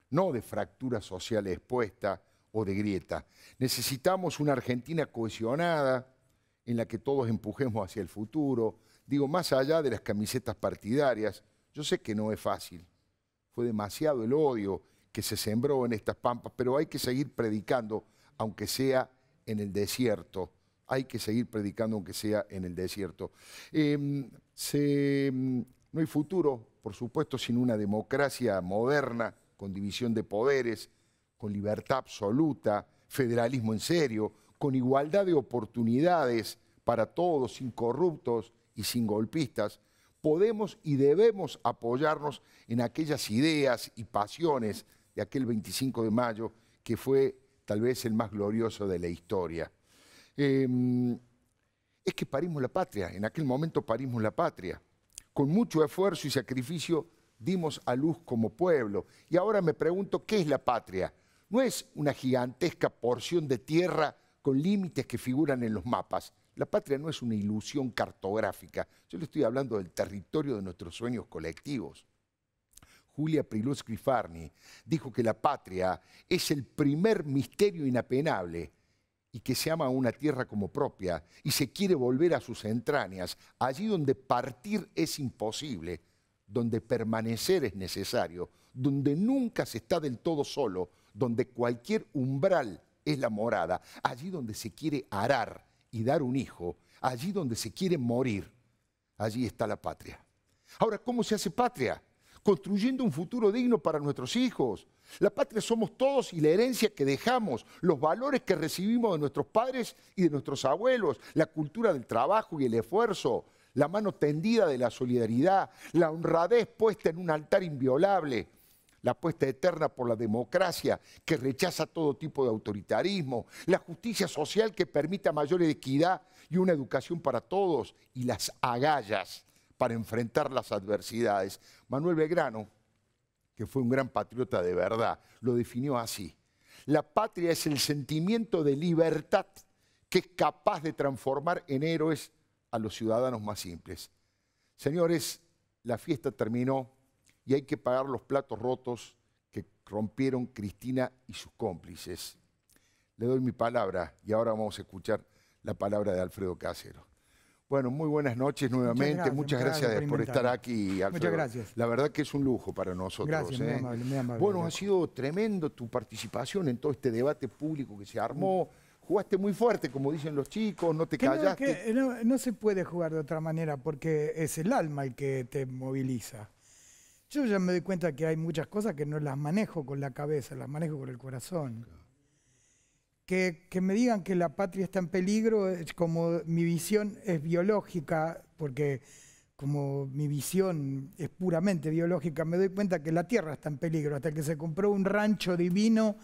no de fractura social expuesta o de grieta. Necesitamos una Argentina cohesionada en la que todos empujemos hacia el futuro, digo, más allá de las camisetas partidarias. Yo sé que no es fácil. Fue demasiado el odio que se sembró en estas pampas, pero hay que seguir predicando, aunque sea en el desierto. Hay que seguir predicando, aunque sea en el desierto. Em, mm, no hay futuro, por supuesto, sin una democracia moderna, con división de poderes, con libertad absoluta, federalismo en serio, con igualdad de oportunidades para todos, sin corruptos y sin golpistas podemos y debemos apoyarnos en aquellas ideas y pasiones de aquel 25 de mayo que fue tal vez el más glorioso de la historia. Em, es que parimos la patria, en aquel momento parimos la patria. Con mucho esfuerzo y sacrificio dimos a luz como pueblo. Y ahora me pregunto, ¿qué es la patria? No es una gigantesca porción de tierra con límites que figuran en los mapas. La patria no es una ilusión cartográfica. Yo le estoy hablando del territorio de nuestros sueños colectivos. Julia Priluz Grifarni dijo que la patria es el primer misterio inapenable y que se ama a una tierra como propia y se quiere volver a sus entrañas, allí donde partir es imposible, donde permanecer es necesario, donde nunca se está del todo solo, donde cualquier umbral es la morada, allí donde se quiere arar y dar un hijo, allí donde se quiere morir, allí está la patria. Ahora, ¿cómo se hace patria? Construyendo un futuro digno para nuestros hijos. La patria somos todos y la herencia que dejamos, los valores que recibimos de nuestros padres y de nuestros abuelos, la cultura del trabajo y el esfuerzo, la mano tendida de la solidaridad, la honradez puesta en un altar inviolable, la apuesta eterna por la democracia que rechaza todo tipo de autoritarismo, la justicia social que permita mayor equidad y una educación para todos y las agallas para enfrentar las adversidades. Manuel Belgrano, que fue un gran patriota de verdad, lo definió así. La patria es el sentimiento de libertad que es capaz de transformar en héroes a los ciudadanos más simples. Señores, la fiesta terminó y hay que pagar los platos rotos que rompieron Cristina y sus cómplices. Le doy mi palabra y ahora vamos a escuchar la palabra de Alfredo Cáceres. Bueno, muy buenas noches nuevamente. Muchas gracias, por, estar aquí, Alfredo. Muchas gracias. La verdad que es un lujo para nosotros. Gracias, ¿eh? bueno, ha sido tremendo tu participación en todo este debate público que se armó. Jugaste muy fuerte, como dicen los chicos, no te callaste. no se puede jugar de otra manera porque es el alma el que te moviliza. Yo ya me doy cuenta que hay muchas cosas que no las manejo con la cabeza, las manejo con el corazón. Que, me digan que la patria está en peligro, como mi visión es biológica, porque como mi visión es puramente biológica, me doy cuenta que la tierra está en peligro. Hasta que se compró un rancho divino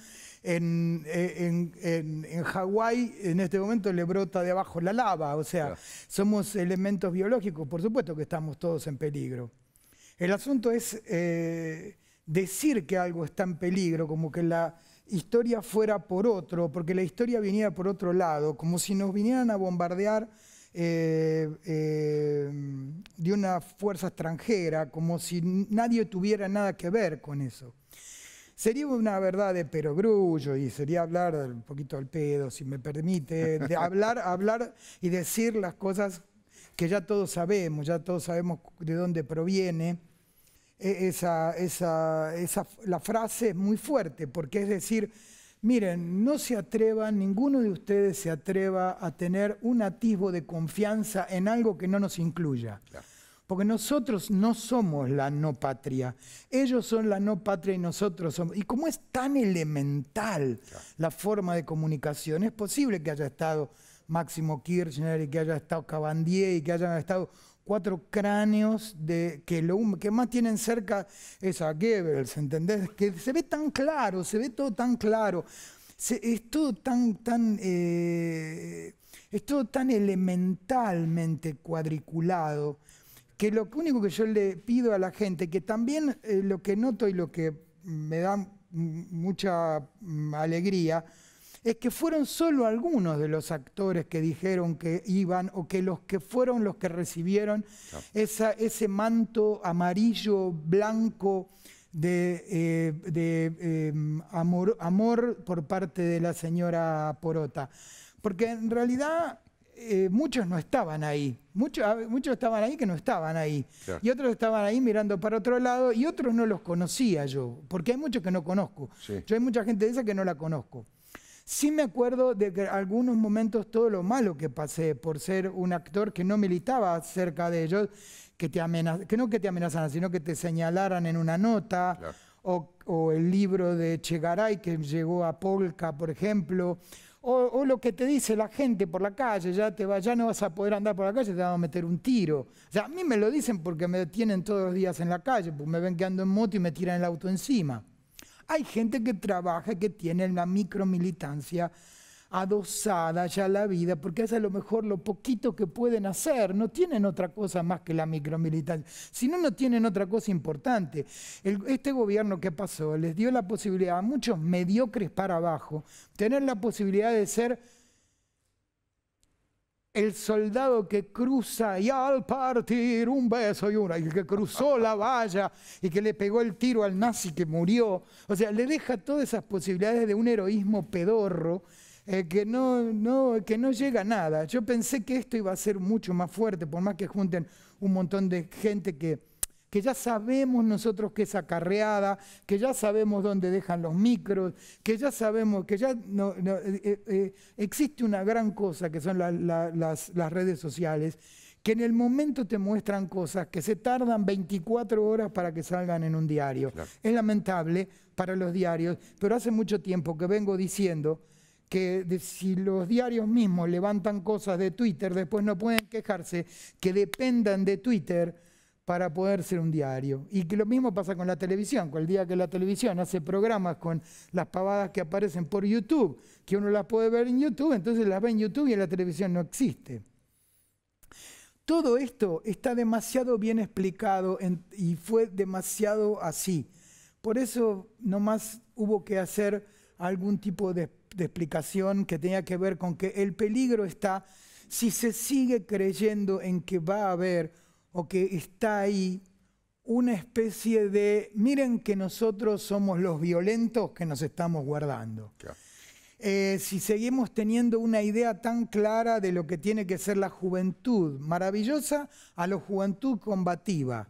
en, en, en, Hawái, en este momento le brota de abajo la lava. O sea, somos elementos biológicos, por supuesto que estamos todos en peligro. El asunto es eh, decir que algo está en peligro, como que la historia fuera por otro, porque la historia venía por otro lado, como si nos vinieran a bombardear eh, eh, de una fuerza extranjera, como si nadie tuviera nada que ver con eso. Sería una verdad de perogrullo y sería hablar un poquito al pedo, si me permite, de hablar, (laughs) hablar y decir las cosas que ya todos sabemos, ya todos sabemos de dónde proviene, e, esa, la frase es muy fuerte, porque es decir, miren, no se atrevan, ninguno de ustedes se atreva a tener un atisbo de confianza en algo que no nos incluya. Porque nosotros no somos la no patria, ellos son la no patria y nosotros somos. Y como es tan elemental la forma de comunicación, es posible que haya estado Máximo Kirchner y que haya estado Cabandier y que hayan estado cuatro cráneos de, que, lo, que más tienen cerca es a Goebbels, ¿entendés? Que se ve tan claro, se ve todo tan claro. es todo tan, eh, es tan elementalmente cuadriculado que lo único que yo le pido a la gente, que también eh, lo que noto y lo que me da mucha alegría, es que fueron solo algunos de los actores que dijeron que iban o que los que fueron los que recibieron ese manto amarillo, blanco de, eh, em, amor, por parte de la señora Porota. Porque en realidad eh, muchos no estaban ahí. muchos estaban ahí que no estaban ahí. Y otros estaban ahí mirando para otro lado y otros no los conocía yo, porque hay muchos que no conozco. Yo hay mucha gente de esa que no la conozco. Sí me acuerdo de que algunos momentos todo lo malo que pasé por ser un actor que no militaba cerca de ellos, que, te no que te amenazaran, sino que te señalaran en una nota, o, el libro de Chegaray que llegó a Polka, por ejemplo, o, lo que te dice la gente por la calle, ya, te va, ya no vas a poder andar por la calle, te van a meter un tiro. O sea, a mí me lo dicen porque me detienen todos los días en la calle, pues me ven que ando en moto y me tiran el auto encima. Hay gente que trabaja, que tiene una micromilitancia adosada ya a la vida, porque es a lo mejor lo poquito que pueden hacer, no tienen otra cosa más que la micromilitancia, si no, no tienen otra cosa importante. este gobierno que pasó les dio la posibilidad a muchos mediocres para abajo, tener la posibilidad de ser el soldado que cruza y al partir un beso y una, y que cruzó la valla y que le pegó el tiro al nazi que murió. O sea, le deja todas esas posibilidades de un heroísmo pedorro eh, que, no, que no llega a nada. Yo pensé que esto iba a ser mucho más fuerte, por más que junten un montón de gente que que ya sabemos nosotros que es acarreada, que ya sabemos dónde dejan los micros, que ya sabemos que ya no, eh, eh, eh, existe una gran cosa que son las, redes sociales, que en el momento te muestran cosas que se tardan 24 horas para que salgan en un diario. Es lamentable para los diarios, pero hace mucho tiempo que vengo diciendo que si los diarios mismos levantan cosas de Twitter, después no pueden quejarse que dependan de Twitter para poder ser un diario. Y que lo mismo pasa con la televisión, con el día que la televisión hace programas con las pavadas que aparecen por YouTube, que uno las puede ver en YouTube, entonces las ve en YouTube y en la televisión no existe. Todo esto está demasiado bien explicado y fue demasiado así. Por eso nomás hubo que hacer algún tipo de explicación que tenía que ver con que el peligro está si se sigue creyendo en que va a haber o que está ahí una especie de, miren que nosotros somos los violentos que nos estamos guardando. Eh, si seguimos teniendo una idea tan clara de lo que tiene que ser la juventud maravillosa a la juventud combativa,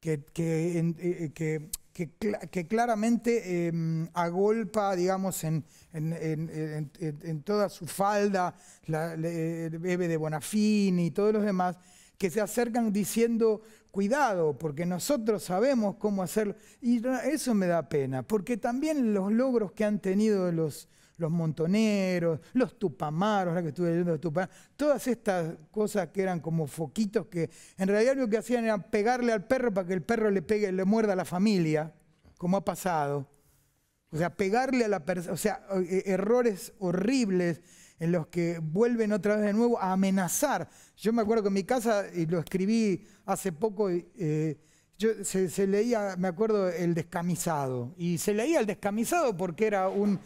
que, que, eh, eh, que, que claramente em, agolpa, digamos, en, en, en, toda su falda, la, bebé Bebe de Bonafini y todos los demás, que se acercan diciendo, cuidado, porque nosotros sabemos cómo hacerlo. Y eso me da pena, porque también los logros que han tenido los, montoneros, los tupamaros, la que estuve leyendo de tupamaros, todas estas cosas que eran como foquitos que en realidad lo que hacían era pegarle al perro para que el perro le pegue, le muerda a la familia, como ha pasado. O sea, pegarle a la persona, o sea, eh, errores horribles en los que vuelven otra vez de nuevo a amenazar. Yo me acuerdo que en mi casa, y lo escribí hace poco, eh, yo, se, leía, me acuerdo, El descamisado. Y se leía El descamisado porque era un,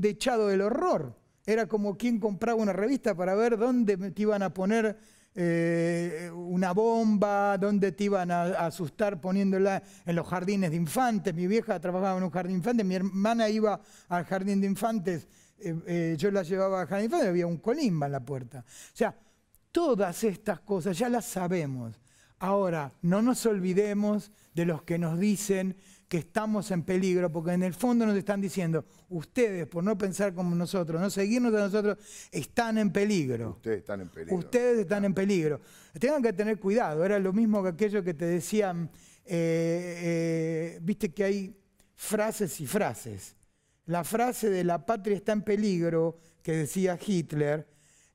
dechado del horror. Era como quien compraba una revista para ver dónde te iban a poner eh, una bomba, dónde te iban a, asustar poniéndola en los jardines de infantes. Mi vieja trabajaba en un jardín de infantes, mi hermana iba al jardín de infantes eh, eh, yo la llevaba a Hanifan y había un colimba en la puerta. O sea, todas estas cosas ya las sabemos. Ahora, no nos olvidemos de los que nos dicen que estamos en peligro, porque en el fondo nos están diciendo, ustedes, por no pensar como nosotros, no seguirnos a nosotros, están en peligro. Ustedes están en peligro. Ustedes están en peligro. Tengan que tener cuidado. Era lo mismo que aquello que te decían, eh, viste que hay frases y frases la frase de la patria está en peligro que decía Hitler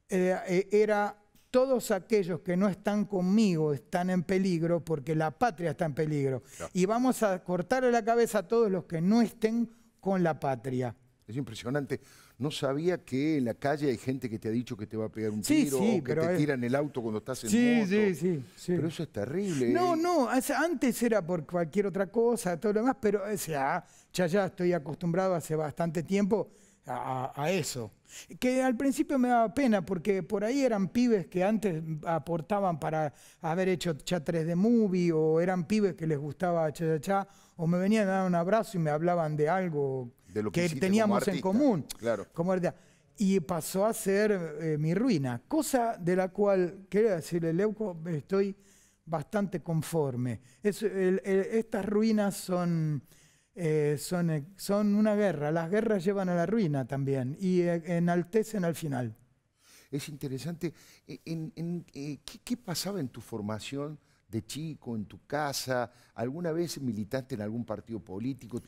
eh, eh, era todos aquellos que no están conmigo están en peligro porque la patria está en peligro. Y vamos a cortarle la cabeza a todos los que no estén con la patria. Es impresionante. No sabía que en la calle hay gente que te ha dicho que te va a pegar un tiro o que te tiran el auto cuando estás en moto. Sí, sí, sí. Pero eso es terrible. No, ¿eh? no. Antes era por cualquier otra cosa, todo lo demás, pero ya, ya, ya estoy acostumbrado hace bastante tiempo a, eso. Que al principio me daba pena porque por ahí eran pibes que antes aportaban para haber hecho chatres 3 de movie o eran pibes que les gustaba cha cha o me venían a dar un abrazo y me hablaban de algo que, teníamos en común. Claro. Como y pasó a ser eh, mi ruina, cosa de la cual, quiero decirle, Leuco, estoy bastante conforme. estas ruinas son, eh, eh, son, una guerra, las guerras llevan a la ruina también y enaltecen al final. Es interesante, e, ¿qué pasaba en tu formación? de chico, en tu casa? ¿Alguna vez militaste en algún partido político?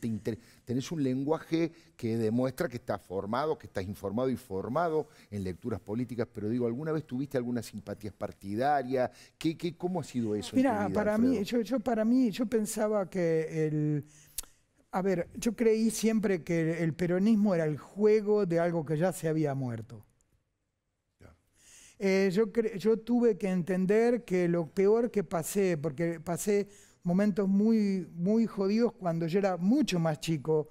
¿Tenés un lenguaje que demuestra que estás formado, que estás informado y formado en lecturas políticas? Pero digo, ¿alguna vez tuviste algunas simpatías partidarias? ¿Qué, cómo ha sido eso? Mira, para, mí, yo, yo, para mí, yo pensaba que el... A ver, yo creí siempre que el peronismo era el juego de algo que ya se había muerto. Eh, yo, tuve que entender que lo peor que pasé, porque pasé momentos muy, muy jodidos cuando yo era mucho más chico,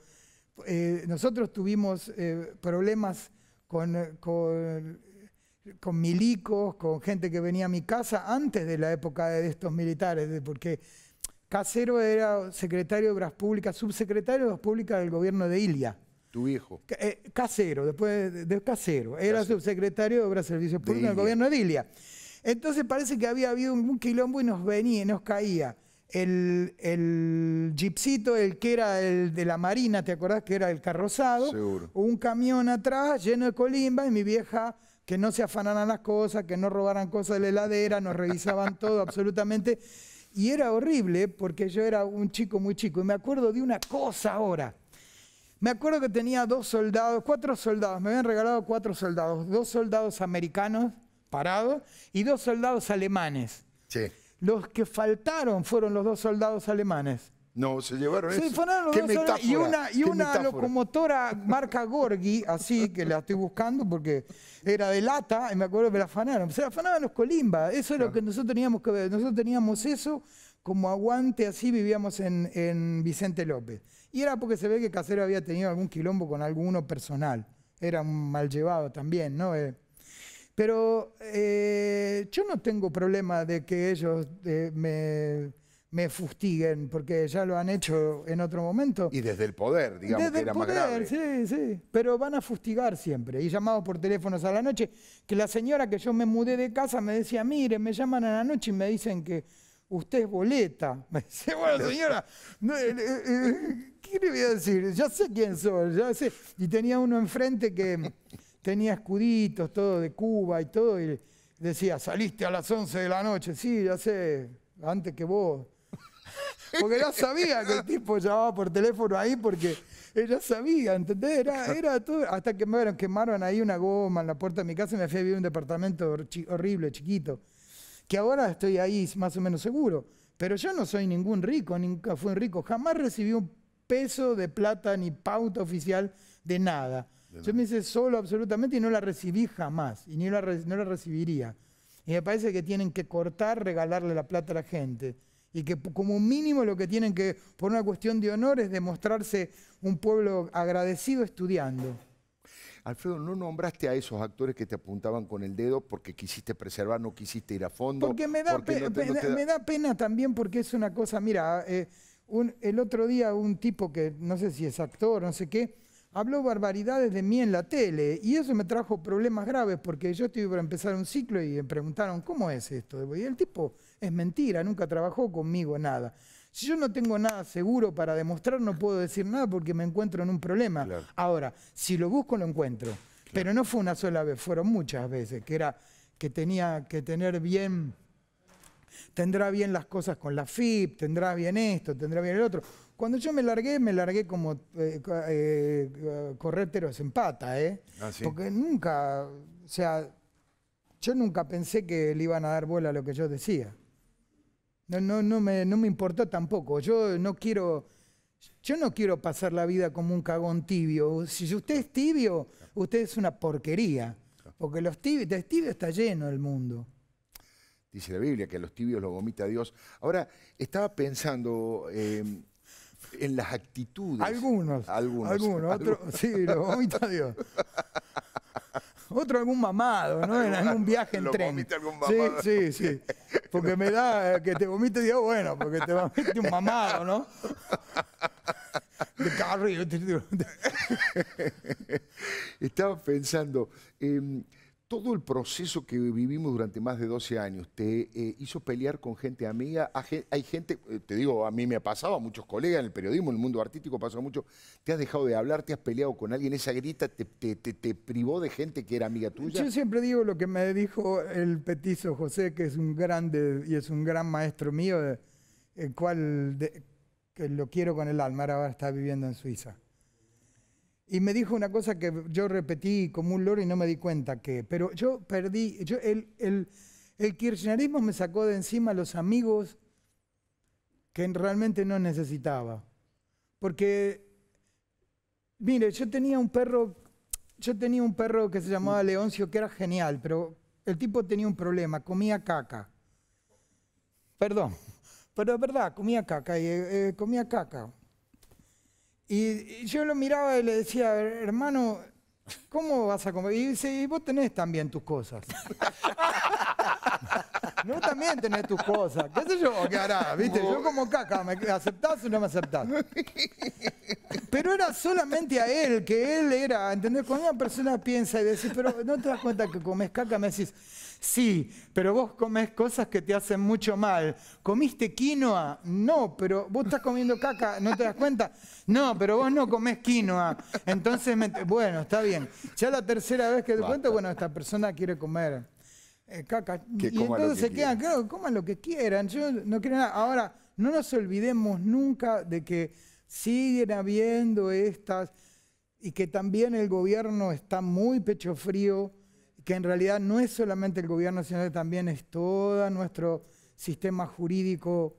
eh, nosotros tuvimos eh, problemas con, con, milicos, con gente que venía a mi casa antes de la época de estos militares, porque Casero era secretario de Obras Públicas, subsecretario de Obras Públicas del gobierno de Ilia. Tu hijo. Eh, casero, después de, Casero. Era subsecretario de Obras, y Servicios Públicos del gobierno de Dilia. Entonces parece que había habido un, quilombo y nos venía, nos caía. El, el el que era el de la Marina, ¿te acordás que era el carrozado? Seguro. Un camión atrás lleno de colimba y mi vieja que no se afanaran las cosas, que no robaran cosas de la heladera, nos revisaban (laughs) todo absolutamente. Y era horrible porque yo era un chico muy chico. Y me acuerdo de una cosa ahora. Me acuerdo que tenía dos soldados, cuatro soldados, me habían regalado cuatro soldados, dos soldados americanos parados y dos soldados alemanes. Los que faltaron fueron los dos soldados alemanes. No, se llevaron se eso. los dos y una, locomotora marca Gorgi, así que la estoy buscando porque era de lata, y me acuerdo que la afanaron. Se la afanaban los colimbas, eso es lo que nosotros teníamos que ver. Nosotros teníamos eso como aguante, así vivíamos en Vicente López. Y era porque se ve que Casero había tenido algún quilombo con alguno personal. Era un mal llevado también, ¿no? Eh, pero eh, yo no tengo problema de que ellos eh, me, me, fustiguen, porque ya lo han hecho en otro momento. Y desde el poder, digamos, que era el poder, Sí, sí. Pero van a fustigar siempre. Y llamados por teléfonos a la noche, que la señora que yo me mudé de casa me decía, mire, me llaman a la noche y me dicen que usted es boleta. (laughs) Me dice, bueno, señora, ¿qué le voy a decir? Ya sé quién soy, ya sé. Y tenía uno enfrente que tenía escuditos, todo de Cuba y todo, y decía, saliste a las 11 de la noche, sí, ya sé, antes que vos. Porque ya sabía que el tipo llamaba por teléfono ahí porque ya sabía, ¿entendés? Era, era todo. Hasta que me quemaron ahí una goma en la puerta de mi casa y me fui a vivir un departamento horrible, chiquito. Que ahora estoy ahí más o menos seguro. Pero yo no soy ningún rico, nunca fui un rico. Jamás recibí un peso de plata ni pauta oficial de nada. Yo me hice solo absolutamente y no la recibí jamás, y ni la, no la recibiría. Y me parece que tienen que cortar, regalarle la plata a la gente. Y que como mínimo lo que tienen que, por una cuestión de honor, es demostrarse un pueblo agradecido estudiando. Alfredo, no nombraste a esos actores que te apuntaban con el dedo porque quisiste preservar, no quisiste ir a fondo. Porque me da, Me da pena también porque es una cosa, mira, eh, el otro día un tipo que no sé si es actor, no sé qué, habló barbaridades de mí en la tele y eso me trajo problemas graves porque yo estuve para empezar un ciclo y me preguntaron, ¿cómo es esto? Y el tipo es mentira, nunca trabajó conmigo, nada. Si yo no tengo nada seguro para demostrar, no puedo decir nada porque me encuentro en un problema. Ahora, si lo busco, lo encuentro. Pero no fue una sola vez, fueron muchas veces, que era que tenía que tener bien tendrá bien las cosas con la FIP, tendrá bien esto, tendrá bien el otro. Cuando yo me largué, me largué como eh, eh correteros en pata, ¿eh? Ah, Porque nunca, o sea, yo nunca pensé que le iban a dar bola a lo que yo decía. No, me, no importó tampoco. Yo no quiero... Yo no quiero pasar la vida como un cagón tibio. Si usted es tibio, usted es una porquería. Porque los tibios, de tibio está lleno el mundo dice la Biblia, que a los tibios los vomita Dios. Ahora, estaba pensando em, en las actitudes. Algunos. Algunos. Algunos. Otro, sí, los vomita Dios. Otro algún mamado, ¿no? En algún viaje en tren. tren. Vomita algún mamado. Sí, sí, sí. Porque me da eh, que te vomite Dios, bueno, porque te vomite un mamado, ¿no? De carro. (laughs) Estaba pensando, em, todo el proceso que vivimos durante más de 12 años te eh, hizo pelear con gente amiga. Hay gente, eh, te digo, a mí me ha pasado, a muchos colegas en el periodismo, en el mundo artístico pasó mucho. ¿Te has dejado de hablar? ¿Te has peleado con alguien? ¿Esa grita te, privó de gente que era amiga tuya? Yo siempre digo lo que me dijo el petizo José, que es un grande y es un gran maestro mío, eh, el cual que lo quiero con el alma, ahora está viviendo en Suiza. Y me dijo una cosa que yo repetí como un loro y no me di cuenta que, pero yo perdí, yo, el, kirchnerismo me sacó de encima los amigos que realmente no necesitaba. Porque, mire, yo tenía un perro, yo tenía un perro que se llamaba Leoncio, que era genial, pero el tipo tenía un problema, comía caca. Perdón, pero es verdad, comía caca, y, eh, comía caca. Y yo lo miraba y le decía, hermano, ¿cómo vas a comer? Y dice, y vos tenés también tus cosas. (laughs) no también tenés tus cosas. ¿Qué sé yo? ¿Qué hará? Yo como caca, ¿me aceptás o no me aceptás? (laughs) Pero era solamente a él, que él era, ¿entendés? Cuando una persona piensa y decís, pero no te das cuenta que comes caca, me decís, Sí, pero vos comés cosas que te hacen mucho mal. ¿Comiste quinoa? No, pero vos estás comiendo caca, ¿no te das cuenta? No, pero vos no comés quinoa. Entonces, bueno, está bien. Ya la tercera vez que te cuento, bueno, esta persona quiere comer eh, caca. y entonces se quedan, claro, coman lo que quieran. Yo no quiero nada. Ahora, no nos olvidemos nunca de que siguen habiendo estas y que también el gobierno está muy pecho frío que en realidad no es solamente el gobierno, sino también es todo nuestro sistema jurídico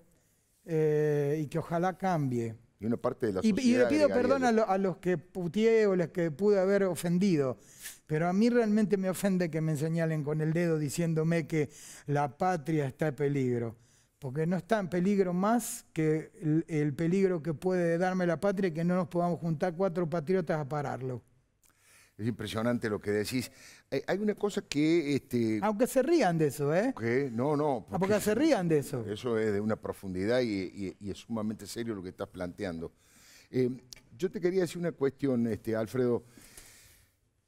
eh, y que ojalá cambie. Y una parte de le pido perdón a, los que putié o los que pude haber ofendido, pero a mí realmente me ofende que me señalen con el dedo diciéndome que la patria está en peligro. Porque no está en peligro más que el, el peligro que puede darme la patria y que no nos podamos juntar cuatro patriotas a pararlo. Es impresionante lo que decís. Eh, hay una cosa que... Este, Aunque se rían de eso, ¿eh? Que, no, no. Ah, porque, se rían de eso. Eso es de una profundidad y, es sumamente serio lo que estás planteando. Em, yo te quería decir una cuestión, este, Alfredo.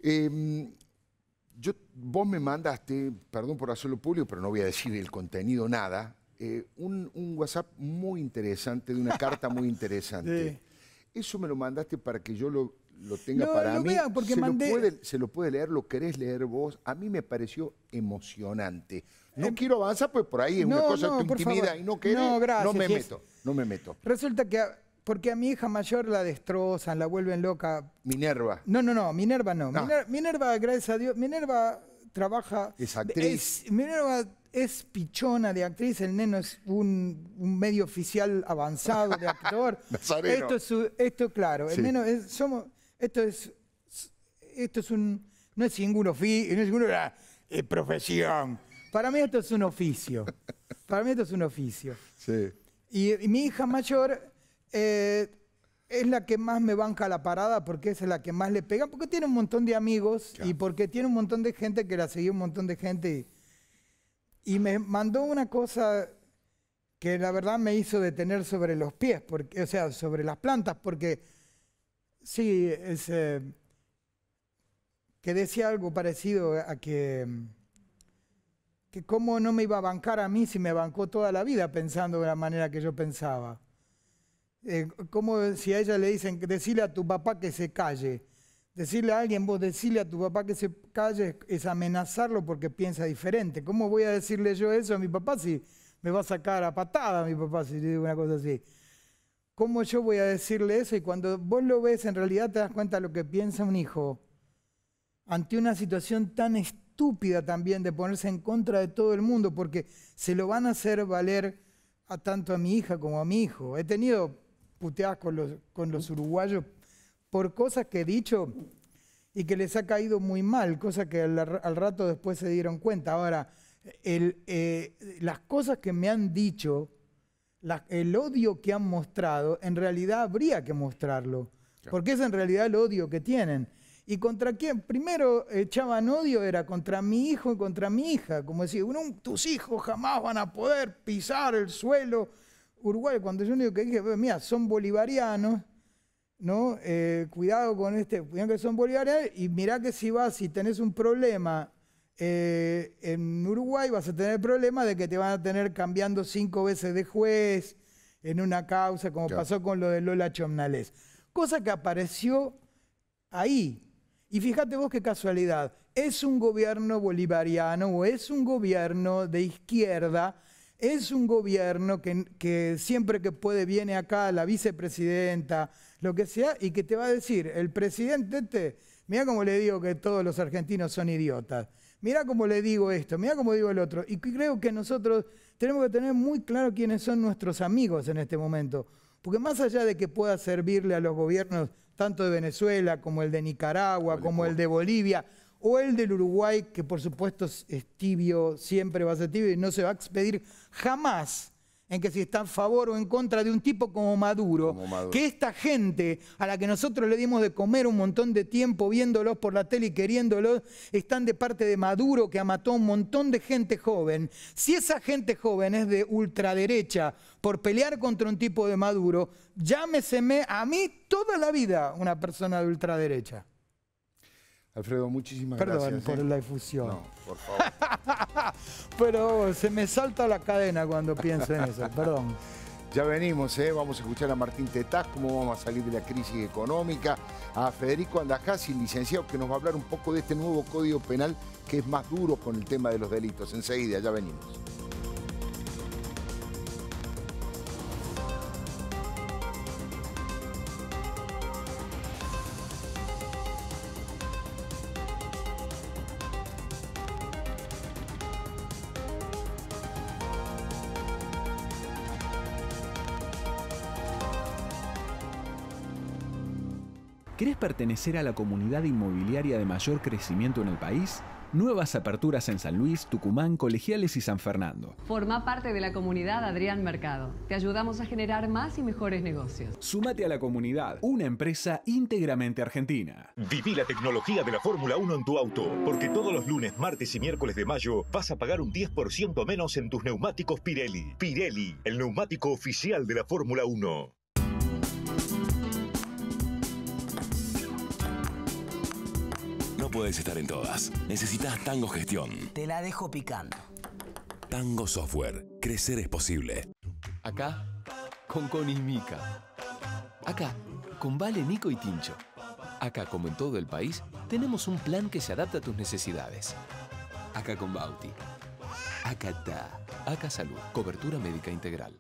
Em, yo, vos me mandaste, perdón por hacerlo público, pero no voy a decir el contenido, nada, eh, un, WhatsApp muy interesante, de una carta muy (laughs) interesante. Eso me lo mandaste para que yo lo lo tenga para mí. se, lo puede, leer, lo querés leer vos. A mí me pareció emocionante. No em, quiero avanzar, pues por ahí es una cosa no, intimida y no querés. No, me meto, no me meto. Resulta que, porque a mi hija mayor la destrozan, la vuelven loca. Minerva. No, no, no, Minerva no. Ah. Minerva, gracias a Dios, Minerva trabaja... Es actriz. Minerva es pichona de actriz, el neno es un, medio oficial avanzado de actor. (laughs) esto, es esto claro, el neno es, somos, esto es, esto es un, no es ningún oficio, no es ninguna ah, profesión. Para mí esto es un oficio. Para mí esto es un oficio. Sí. Y, mi hija mayor eh, es la que más me banca la parada porque es la que más le pega, porque tiene un montón de amigos y porque tiene un montón de gente que la sigue, un montón de gente. Y, me mandó una cosa que la verdad me hizo detener sobre los pies, porque, o sea, sobre las plantas, porque Sí, es, eh, que decía algo parecido a que, que cómo no me iba a bancar a mí si me bancó toda la vida pensando de la manera que yo pensaba. Eh, como si a ella le dicen, decirle a tu papá que se calle. Decirle a alguien, vos decirle a tu papá que se calle es amenazarlo porque piensa diferente. ¿Cómo voy a decirle yo eso a mi papá si me va a sacar a patada a mi papá si le digo una cosa así? ¿Cómo yo voy a decirle eso? Y cuando vos lo ves, en realidad te das cuenta de lo que piensa un hijo ante una situación tan estúpida también de ponerse en contra de todo el mundo, porque se lo van a hacer valer a tanto a mi hija como a mi hijo. He tenido puteadas con los, uruguayos por cosas que he dicho y que les ha caído muy mal, cosas que al, rato después se dieron cuenta. Ahora, eh, las cosas que me han dicho el odio que han mostrado, en realidad habría que mostrarlo, porque es en realidad el odio que tienen. ¿Y contra quién? Primero echaban odio, era contra mi hijo y contra mi hija. Como decía, tus hijos jamás van a poder pisar el suelo Uruguay Cuando yo digo que dije, mira, son bolivarianos, ¿no? Eh, cuidado con este, que son bolivarianos. Y mirá que si vas, si tenés un problema eh, en Uruguay vas a tener problemas de que te van a tener cambiando cinco veces de juez en una causa, como pasó con lo de Lola Chomnales. Cosa que apareció ahí. Y fíjate vos qué casualidad. Es un gobierno bolivariano o es un gobierno de izquierda, es un gobierno que, siempre que puede viene acá la vicepresidenta, lo que sea, y que te va a decir, el presidente, te, este, mira cómo le digo que todos los argentinos son idiotas. Mira cómo le digo esto, mira cómo digo el otro. Y creo que nosotros tenemos que tener muy claro quiénes son nuestros amigos en este momento. Porque más allá de que pueda servirle a los gobiernos tanto de Venezuela como el de Nicaragua, como el de Bolivia, o el del Uruguay, que por supuesto es tibio, siempre va a ser tibio y no se va a expedir jamás en que si está a favor o en contra de un tipo como Maduro, que esta gente a la que nosotros le dimos de comer un montón de tiempo viéndolos por la tele y queriéndolos, están de parte de Maduro que mató a un montón de gente joven. Si esa gente joven es de ultraderecha por pelear contra un tipo de Maduro, llámeseme a mí toda la vida una persona de ultraderecha. Alfredo, muchísimas gracias. Perdón por ¿eh? la difusión. No, por favor. (laughs) Pero se me salta la cadena cuando pienso en eso. Perdón. Ya venimos, ¿eh? vamos a escuchar a Martín Tetaz, cómo vamos a salir de la crisis económica, a Federico Andajasi, licenciado, que nos va a hablar un poco de este nuevo código penal que es más duro con el tema de los delitos. Enseguida, ya venimos. pertenecer a la comunidad inmobiliaria de mayor crecimiento en el país? Nuevas aperturas en San Luis, Tucumán, Colegiales y San Fernando. Forma parte de la comunidad Adrián Mercado. Te ayudamos a generar más y mejores negocios. Sumate a la comunidad, una empresa íntegramente argentina. Viví la tecnología de la Fórmula 1 en tu auto, porque todos los lunes, martes y miércoles de mayo vas a pagar un 10% menos en tus neumáticos Pirelli. Pirelli, el neumático oficial de la Fórmula 1. puedes estar en todas. Necesitas Tango Gestión. Te la dejo picando. Tango Software. Crecer es posible. Acá, con Connie Acá, con Vale, Nico y Tincho. Acá, como en todo el país, tenemos un plan que se adapta a tus necesidades. Acá con Bauti. Acá está. Acá Salud. Cobertura médica integral.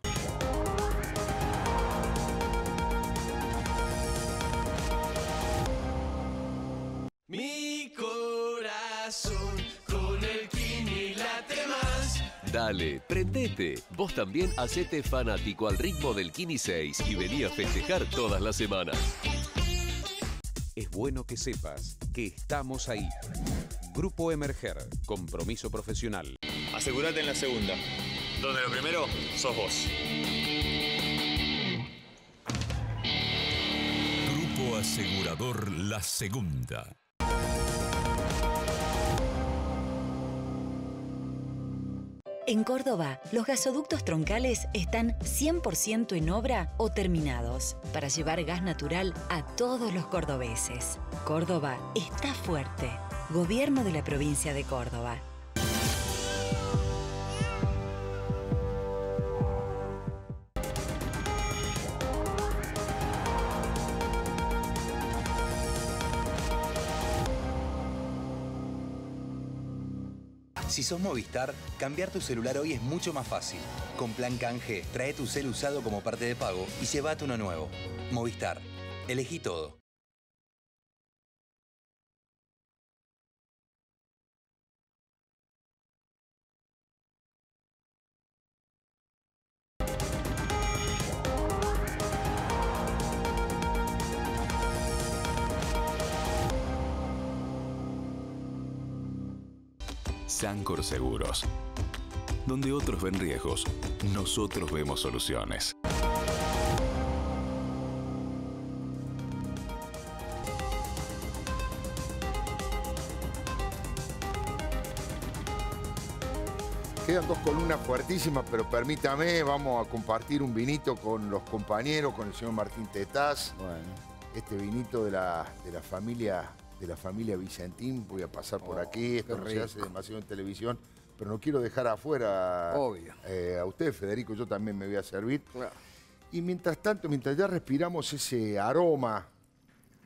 Dale, prendete. Vos también hacete fanático al ritmo del Kini 6 y venía a festejar todas las semanas. Es bueno que sepas que estamos ahí. Grupo Emerger, compromiso profesional. Asegúrate en la segunda, donde lo primero sos vos. Grupo Asegurador La Segunda. En Córdoba, los gasoductos troncales están 100% en obra o terminados para llevar gas natural a todos los cordobeses. Córdoba está fuerte. Gobierno de la provincia de Córdoba. Si sos Movistar, cambiar tu celular hoy es mucho más fácil. Con Plan Canje, trae tu cel usado como parte de pago y llévate uno nuevo. Movistar. Elegí todo. Sancor Seguros. Donde otros ven riesgos, nosotros vemos soluciones. Quedan dos columnas fuertísimas, pero permítame, vamos a compartir un vinito con los compañeros, con el señor Martín Tetaz. Bueno. Este vinito de la, de la familia de la familia Vicentín, voy a pasar por oh, aquí, esto se hace demasiado en televisión, pero no quiero dejar afuera eh, a usted, Federico, yo también me voy a servir. Y mientras tanto, mientras ya respiramos ese aroma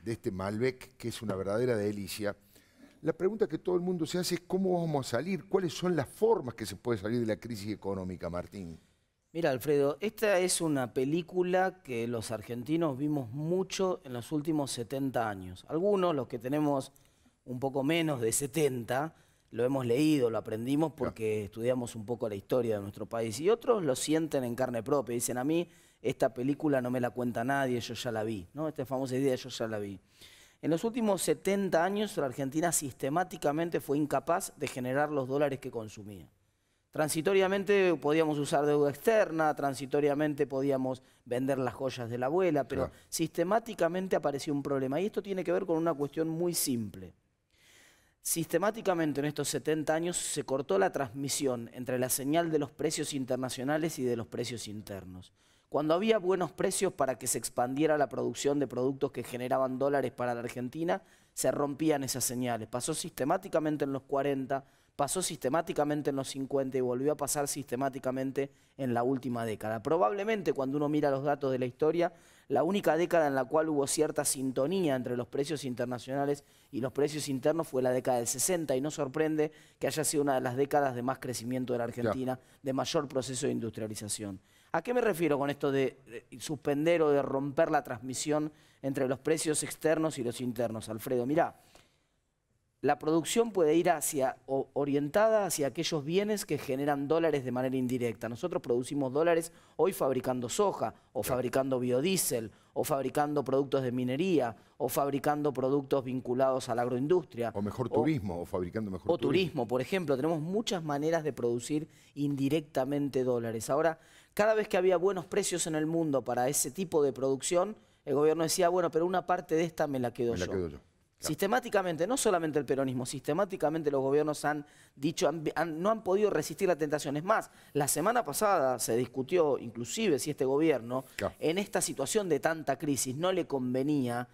de este Malbec, que es una verdadera delicia, la pregunta que todo el mundo se hace es cómo vamos a salir, cuáles son las formas que se puede salir de la crisis económica, Martín. Mira, Alfredo, esta es una película que los argentinos vimos mucho en los últimos 70 años. Algunos, los que tenemos un poco menos de 70, lo hemos leído, lo aprendimos porque estudiamos un poco la historia de nuestro país. Y otros lo sienten en carne propia. Dicen, a mí esta película no me la cuenta nadie, yo ya la vi. ¿no? Esta famosa idea, yo ya la vi. En los últimos 70 años, la Argentina sistemáticamente fue incapaz de generar los dólares que consumía. Transitoriamente podíamos usar deuda externa, transitoriamente podíamos vender las joyas de la abuela, pero sistemáticamente apareció un problema. Y esto tiene que ver con una cuestión muy simple. Sistemáticamente en estos 70 años se cortó la transmisión entre la señal de los precios internacionales y de los precios internos. Cuando había buenos precios para que se expandiera la producción de productos que generaban dólares para la Argentina, se rompían esas señales. Pasó sistemáticamente en los 40 pasó sistemáticamente en los 50 y volvió a pasar sistemáticamente en la última década. Probablemente cuando uno mira los datos de la historia, la única década en la cual hubo cierta sintonía entre los precios internacionales y los precios internos fue la década del 60 y no sorprende que haya sido una de las décadas de más crecimiento de la Argentina, de mayor proceso de industrialización. ¿A qué me refiero con esto de suspender o de romper la transmisión entre los precios externos y los internos, Alfredo? Mirá, la producción puede ir hacia, orientada hacia aquellos bienes que generan dólares de manera indirecta. Nosotros producimos dólares hoy fabricando soja, o fabricando biodiesel, o fabricando productos de minería, o fabricando productos vinculados a la agroindustria. O mejor turismo, o, fabricando mejor turismo. O turismo, por ejemplo. Tenemos muchas maneras de producir indirectamente dólares. Ahora, cada vez que había buenos precios en el mundo para ese tipo de producción, el gobierno decía, bueno, pero una parte de esta me la quedo La quedo yo. Sistemáticamente, no solamente el peronismo, sistemáticamente los gobiernos han dicho, no han podido resistir la tentación. Es más, la semana pasada se discutió, inclusive si este gobierno, en esta situación de tanta crisis, no le convenía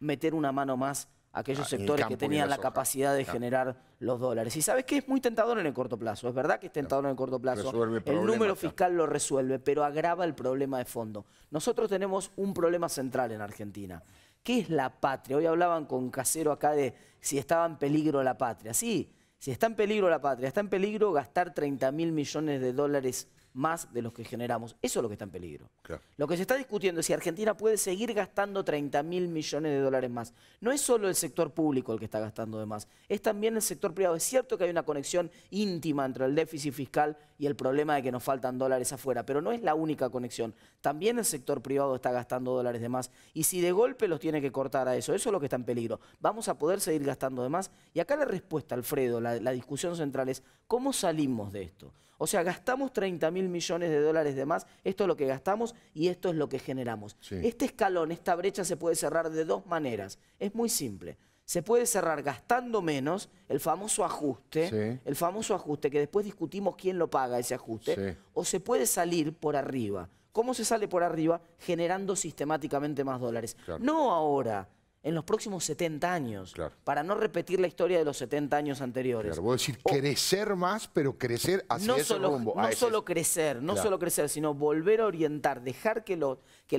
meter una mano más a aquellos ah, sectores que tenían la capacidad de generar los dólares. Y sabes que es muy tentador en el corto plazo, es verdad que es tentador en el corto plazo. el número fiscal lo resuelve, pero agrava el problema de fondo. Nosotros tenemos un problema central en Argentina ¿Qué es la patria? Hoy hablaban con Casero acá de si estaba en peligro la patria. Sí, si está en peligro la patria, está en peligro gastar 30 mil millones de dólares más de los que generamos. Eso es lo que está en peligro. Lo que se está discutiendo es si Argentina puede seguir gastando 30 mil millones de dólares más. No es solo el sector público el que está gastando de más, es también el sector privado. Es cierto que hay una conexión íntima entre el déficit fiscal y el problema de que nos faltan dólares afuera, pero no es la única conexión. También el sector privado está gastando dólares de más. Y si de golpe los tiene que cortar a eso, eso es lo que está en peligro. Vamos a poder seguir gastando de más. Y acá la respuesta, Alfredo, la discusión central es, ¿cómo salimos de esto? O sea, gastamos 30 mil millones de dólares de más, esto es lo que gastamos y esto es lo que generamos. Este escalón, esta brecha se puede cerrar de dos maneras. Es muy simple. Se puede cerrar gastando menos, el famoso ajuste, el famoso ajuste que después discutimos quién lo paga ese ajuste, o se puede salir por arriba. ¿Cómo se sale por arriba? Generando sistemáticamente más dólares. No ahora, en los próximos 70 años, para no repetir la historia de los 70 años anteriores. Claro, voy a decir crecer más, pero crecer hacia no solo, rumbo. No solo crecer, no solo crecer, sino volver a orientar, dejar que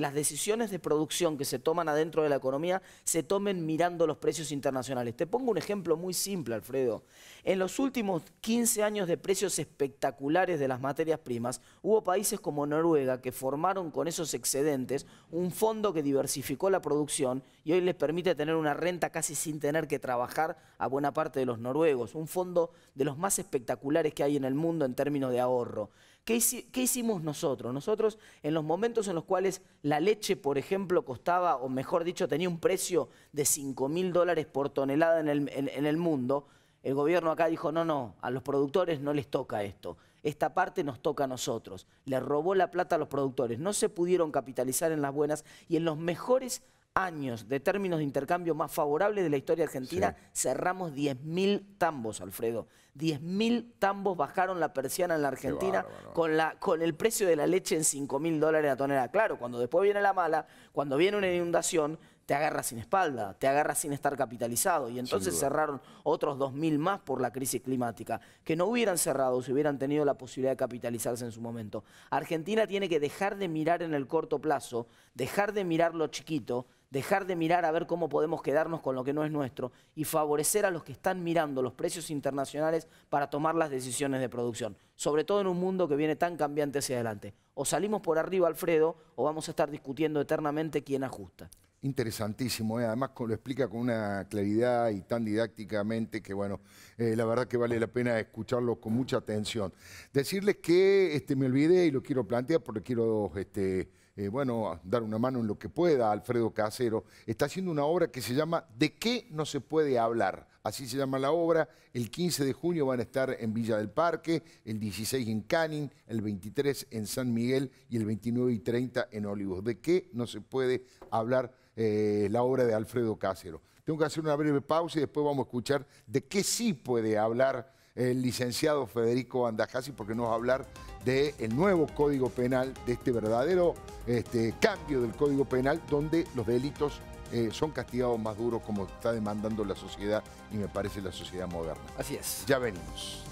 las decisiones de producción que se toman adentro de la economía se tomen mirando los precios internacionales. Te pongo un ejemplo muy simple, Alfredo. En los últimos 15 años de precios espectaculares de las materias primas, hubo países como Noruega que formaron con esos excedentes un fondo que diversificó la producción y hoy les permite tener una renta casi sin tener que trabajar a buena parte de los noruegos, un fondo de los más espectaculares que hay en el mundo en términos de ahorro. ¿Qué, hicimos nosotros? Nosotros, en los momentos en los cuales la leche, por ejemplo, costaba, o mejor dicho, tenía un precio de 5 mil dólares por tonelada en el, en el mundo, el gobierno acá dijo, no, no, a los productores no les toca esto. Esta parte nos toca a nosotros. Le robó la plata a los productores. No se pudieron capitalizar en las buenas y en los mejores años de términos de intercambio más favorables de la historia argentina, cerramos 10.000 tambos, Alfredo. 10.000 tambos bajaron la persiana en la Argentina con, la, con el precio de la leche en 5.000 dólares la tonelada. Claro, cuando después viene la mala, cuando viene una inundación, te agarra sin espalda, te agarra sin estar capitalizado. Y entonces cerraron otros 2.000 más por la crisis climática, que no hubieran cerrado si hubieran tenido la posibilidad de capitalizarse en su momento. Argentina tiene que dejar de mirar en el corto plazo, dejar de mirar lo chiquito, dejar de mirar a ver cómo podemos quedarnos con lo que no es nuestro y favorecer a los que están mirando los precios internacionales para tomar las decisiones de producción, sobre todo en un mundo que viene tan cambiante hacia adelante. O salimos por arriba, Alfredo, o vamos a estar discutiendo eternamente quién ajusta interesantísimo, ¿eh? además lo explica con una claridad y tan didácticamente que bueno, eh, la verdad que vale la pena escucharlo con mucha atención. Decirles que este, me olvidé y lo quiero plantear porque quiero este, eh, bueno, dar una mano en lo que pueda Alfredo Casero, está haciendo una obra que se llama ¿De qué no se puede hablar? Así se llama la obra. El 15 de junio van a estar en Villa del Parque, el 16 en Canning, el 23 en San Miguel y el 29 y 30 en Olivos. ¿De qué no se puede hablar? Eh, la obra de Alfredo Cáceres. Tengo que hacer una breve pausa y después vamos a escuchar de qué sí puede hablar el licenciado Federico Andajasi, porque nos va a hablar del nuevo Código Penal, de este verdadero este, cambio del Código Penal, donde los delitos eh, son castigados más duros como está demandando la sociedad y me parece la sociedad moderna. Así es. Ya venimos.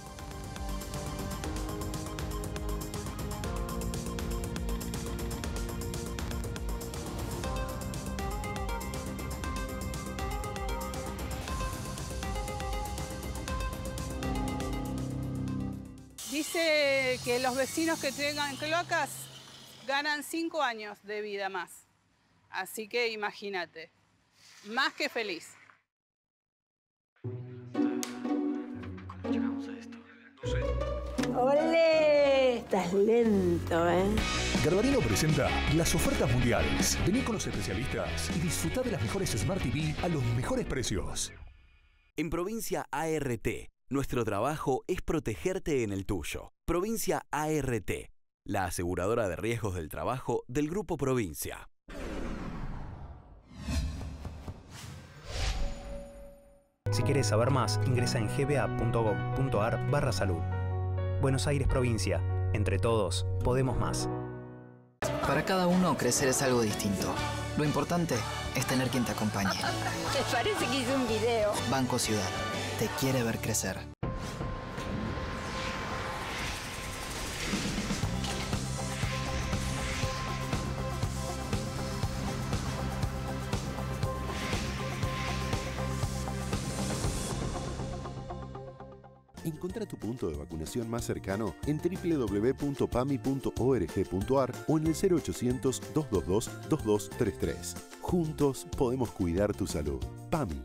que los vecinos que tengan cloacas ganan cinco años de vida más. Así que imagínate, más que feliz. ¡Ole! Estás lento, ¿eh? Garbarino presenta las ofertas mundiales. Vení con los especialistas y disfruta de las mejores Smart TV a los mejores precios. En provincia ART, nuestro trabajo es protegerte en el tuyo. Provincia ART, la aseguradora de riesgos del trabajo del Grupo Provincia. Si quieres saber más, ingresa en gba.gov.ar barra salud. Buenos Aires Provincia. Entre todos, podemos más. Para cada uno, crecer es algo distinto. Lo importante es tener quien te acompañe. (laughs) Te parece que hice un video. Banco Ciudad. Te quiere ver crecer. Encontra tu punto de vacunación más cercano en www.pami.org.ar o en el 0800 222 2233. Juntos podemos cuidar tu salud. PAMI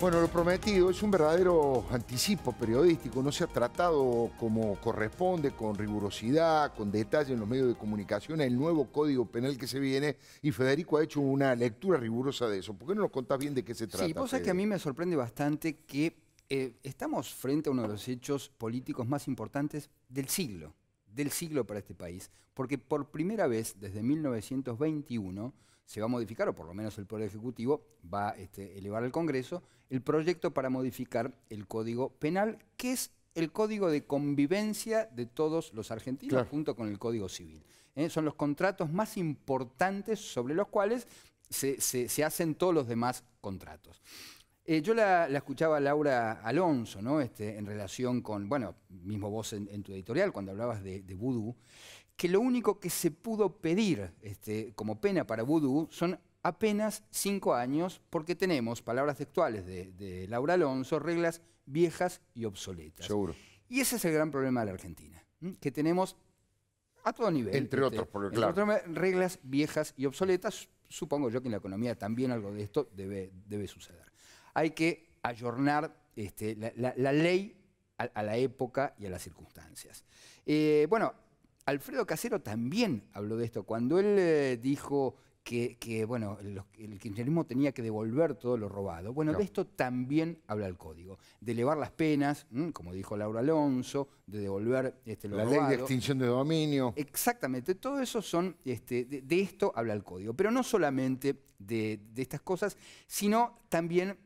Bueno, lo prometido es un verdadero anticipo periodístico, no se ha tratado como corresponde, con rigurosidad, con detalle en los medios de comunicación, el nuevo código penal que se viene y Federico ha hecho una lectura rigurosa de eso. ¿Por qué no nos contás bien de qué se trata? Sí, cosa que a mí me sorprende bastante que eh, estamos frente a uno de los hechos políticos más importantes del siglo, del siglo para este país, porque por primera vez desde 1921 se va a modificar, o por lo menos el Poder Ejecutivo va este, a elevar al Congreso, el proyecto para modificar el Código Penal, que es el código de convivencia de todos los argentinos junto con el código civil. ¿eh? Son los contratos más importantes sobre los cuales se, hacen todos los demás contratos. Eh, yo la, escuchaba Laura Alonso, ¿no? Este, en relación con, bueno, mismo vos en, tu editorial, cuando hablabas de, de vudú, que lo único que se pudo pedir este, como pena para vudú son apenas cinco años, porque tenemos, palabras textuales de, Laura Alonso, reglas viejas y obsoletas. Seguro. Y ese es el gran problema de la Argentina, que tenemos a todo nivel. Entre este, otros, porque claro. reglas viejas y obsoletas, supongo yo que en la economía también algo de esto debe, debe suceder. Hay que ayornar este, la, ley a, la época y a las circunstancias. Eh, bueno, Alfredo Casero también habló de esto. Cuando él eh, dijo que, bueno, el kirchnerismo tenía que devolver todo lo robado. Bueno, de esto también habla el código. De elevar las penas, como dijo Laura Alonso, de devolver este, lo la robado. La ley de extinción de dominio. Exactamente, todo eso son, este, de, esto habla el código. Pero no solamente de estas cosas, sino también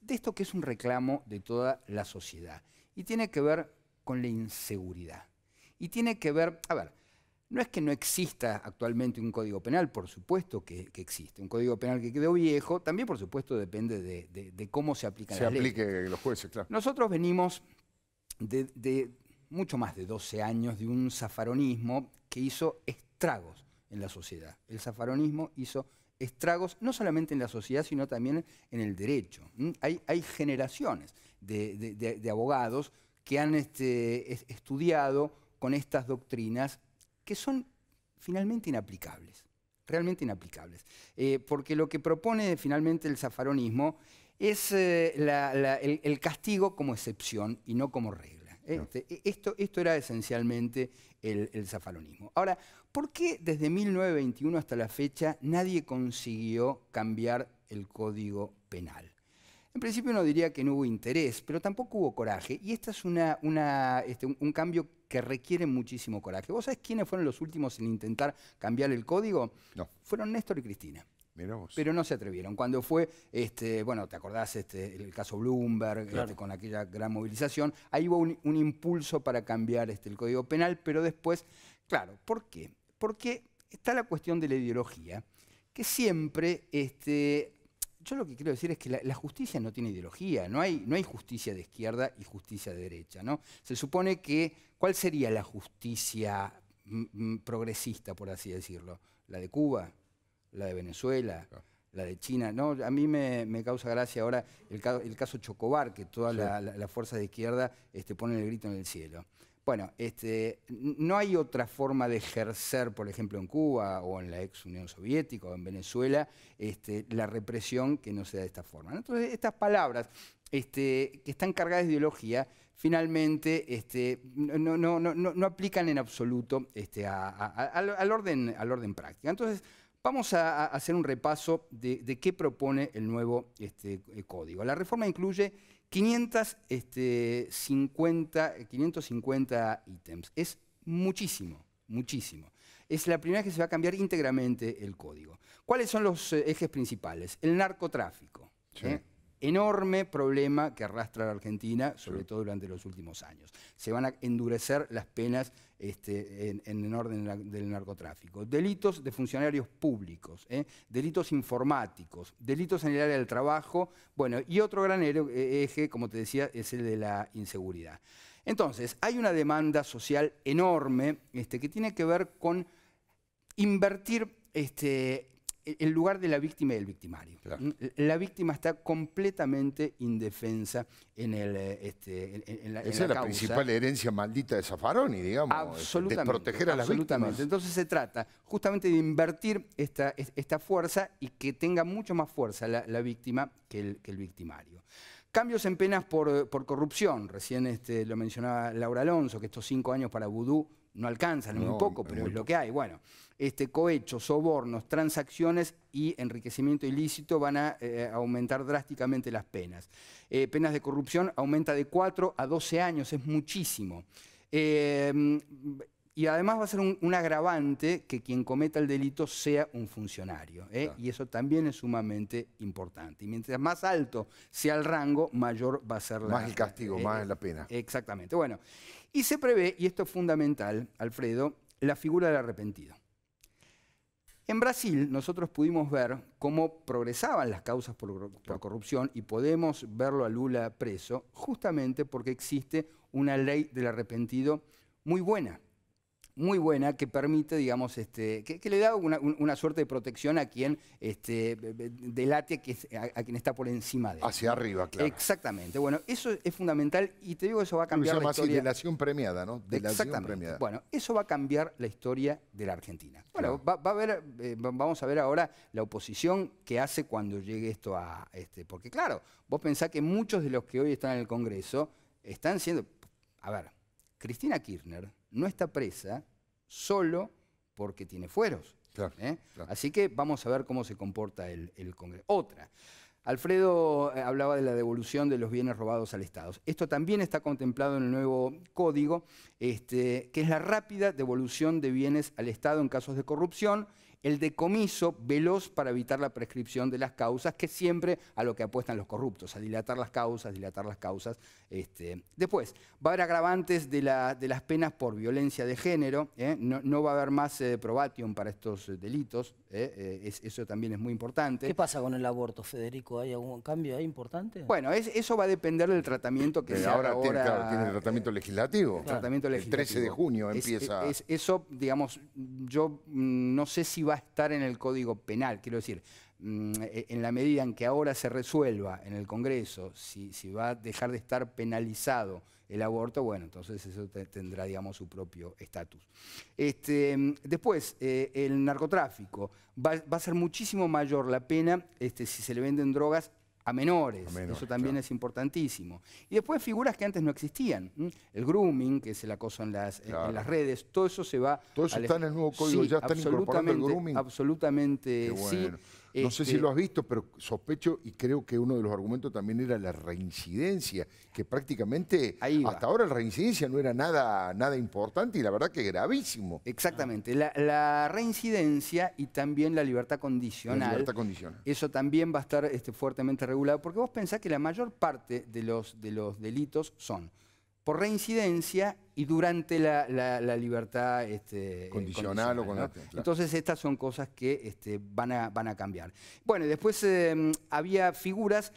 de esto que es un reclamo de toda la sociedad. Y tiene que ver con la inseguridad. Y tiene que ver, a ver, no es que no exista actualmente un código penal, por supuesto que, existe. Un código penal que quedó viejo, también por supuesto depende de, cómo se aplica la ley. Se aplique los jueces, claro. Nosotros venimos de, mucho más de 12 años de un zafaronismo que hizo estragos en la sociedad. El zafaronismo hizo estragos no solamente en la sociedad, sino también en el derecho. ¿Mm? Hay, generaciones de, abogados que han este, estudiado con estas doctrinas que son finalmente inaplicables, realmente inaplicables. Eh, porque lo que propone finalmente el zafaronismo es eh, el, castigo como excepción y no como regla. Este, e, esto, esto, era esencialmente el, el zafaronismo. Ahora, ¿por qué desde 1921 hasta la fecha nadie consiguió cambiar el código penal? En principio uno diría que no hubo interés, pero tampoco hubo coraje. Y este es una, este, un, cambio que requiere muchísimo coraje. ¿Vos sabés quiénes fueron los últimos en intentar cambiar el código? No. Fueron Néstor y Cristina. Pero no se atrevieron. Cuando fue, este, bueno, te acordás este, el caso Bloomberg, este, con aquella gran movilización, ahí hubo un, impulso para cambiar el Código Penal, pero después, claro, ¿por qué? Porque está la cuestión de la ideología, que siempre este, yo lo que quiero decir es que la, justicia no tiene ideología, no hay, no hay justicia de izquierda y justicia de derecha. ¿no? Se supone que, ¿cuál sería la justicia mm, mm, progresista, por así decirlo? ¿La de Cuba? ¿La de Venezuela? ¿La de China? No, a mí me, causa gracia ahora el, caso Chocobar, que toda la, fuerza de izquierda este, pone el grito en el cielo. Bueno, este, no hay otra forma de ejercer, por ejemplo, en Cuba o en la ex Unión Soviética o en Venezuela, este, la represión que no sea de esta forma. Entonces, estas palabras este, que están cargadas de ideología, finalmente no, aplican en absoluto al, orden, al orden práctico. Entonces, Vamos a hacer un repaso de, qué propone el nuevo código. La reforma incluye 550, este, 550 ítems. Es muchísimo, muchísimo. Es la primera vez que se va a cambiar íntegramente el código. ¿Cuáles son los eh, ejes principales? El narcotráfico. ¿eh? Enorme problema que arrastra la Argentina, sobre todo durante los últimos años. Se van a endurecer las penas este, en, el orden del narcotráfico. Delitos de funcionarios públicos, ¿eh? delitos informáticos, delitos en el área del trabajo, bueno, y otro gran e, eje, como te decía, es el de la inseguridad. Entonces, hay una demanda social enorme este, que tiene que ver con invertir este, el lugar de la víctima y del victimario. La víctima está completamente indefensa en, el, eh, este, la Esa es la principal herencia maldita de Zaffaroni, digamos. Este, absolutamente. proteger a las absolutamente. Entonces se trata justamente de invertir esta, fuerza y que tenga mucho más fuerza la, víctima que el, victimario. Cambios en penas por, eh, corrupción. Recién este, lo mencionaba Laura Alonso, que estos cinco años para Vudú no alcanzan, muy poco, pero es lo que hay. Bueno, este, cohechos, sobornos, transacciones y enriquecimiento ilícito van a eh, aumentar drásticamente las penas. Eh, penas de corrupción aumenta de 4 a 12 años, es muchísimo. Em, y además va a ser un, agravante que quien cometa el delito sea un funcionario. ¿eh? Y eso también es sumamente importante. Y mientras más alto sea el rango, mayor va a ser la... Más el castigo, más la pena. Exactamente. Bueno, y se prevé, y esto es fundamental, Alfredo, la figura del arrepentido. En Brasil nosotros pudimos ver cómo progresaban las causas por, la corrupción y podemos verlo a Lula preso justamente porque existe una ley del arrepentido muy buena muy buena que permite, digamos, este, que, le da una, suerte de protección a quien este, delate a, quien está por encima de él. Hacia arriba, claro. Exactamente. Bueno, eso es fundamental y te digo eso va a cambiar. la historia. premiada, ¿no? Exactamente. Bueno, eso va a cambiar la historia de la Argentina. Bueno, va, a eh, vamos a ver ahora la oposición que hace cuando llegue esto a. Este, porque, claro, vos pensás que muchos de los que hoy están en el Congreso están siendo. A ver, Cristina Kirchner no está presa solo porque tiene fueros. ¿eh? Así que vamos a ver cómo se comporta el, Congreso. Otra. Alfredo eh, hablaba de la devolución de los bienes robados al Estado. Esto también está contemplado en el nuevo código, este, que es la rápida devolución de bienes al Estado en casos de corrupción el decomiso veloz para evitar la prescripción de las causas, que siempre a lo que apuestan los corruptos, a dilatar las causas, dilatar las causas. Este, después, va a haber agravantes de, las penas por violencia de género, ¿eh? no, va a haber más eh, probation para estos eh, delitos, eso también es muy importante. ¿Qué pasa con el aborto, Federico? ¿Hay algún cambio ahí importante? Bueno, eso va a depender del tratamiento que se ahora, ahora tiene, el tratamiento legislativo. El, 13 de junio empieza. eso, digamos, yo mm, no sé si va estar en el Código Penal. Quiero decir, mm, e, en la medida en que ahora se resuelva en el Congreso si, va a dejar de estar penalizado el aborto, bueno, entonces eso tendrá, digamos, su propio estatus. Este, mm, después, eh, el narcotráfico. Va, va, a ser muchísimo mayor la pena este, si se le venden drogas a menores. Eso también es importantísimo. Y después figuras que antes no existían. El grooming, que es el acoso en las, las redes, todo eso se va... Todo eso está en el nuevo código, ya está el Absolutamente, sí. No sé si este, lo has visto, pero sospecho y creo que uno de los argumentos también era la reincidencia, que prácticamente hasta ahora la reincidencia no era nada, nada importante y la verdad que gravísimo. Exactamente, la, reincidencia y también la libertad condicional. libertad condicional. Eso también va a estar este, fuertemente regulado, porque vos pensás que la mayor parte de los delitos son por reincidencia y durante la, libertad este, condicional, Entonces estas son cosas que este, van, a, van a cambiar. Bueno, después eh, había figuras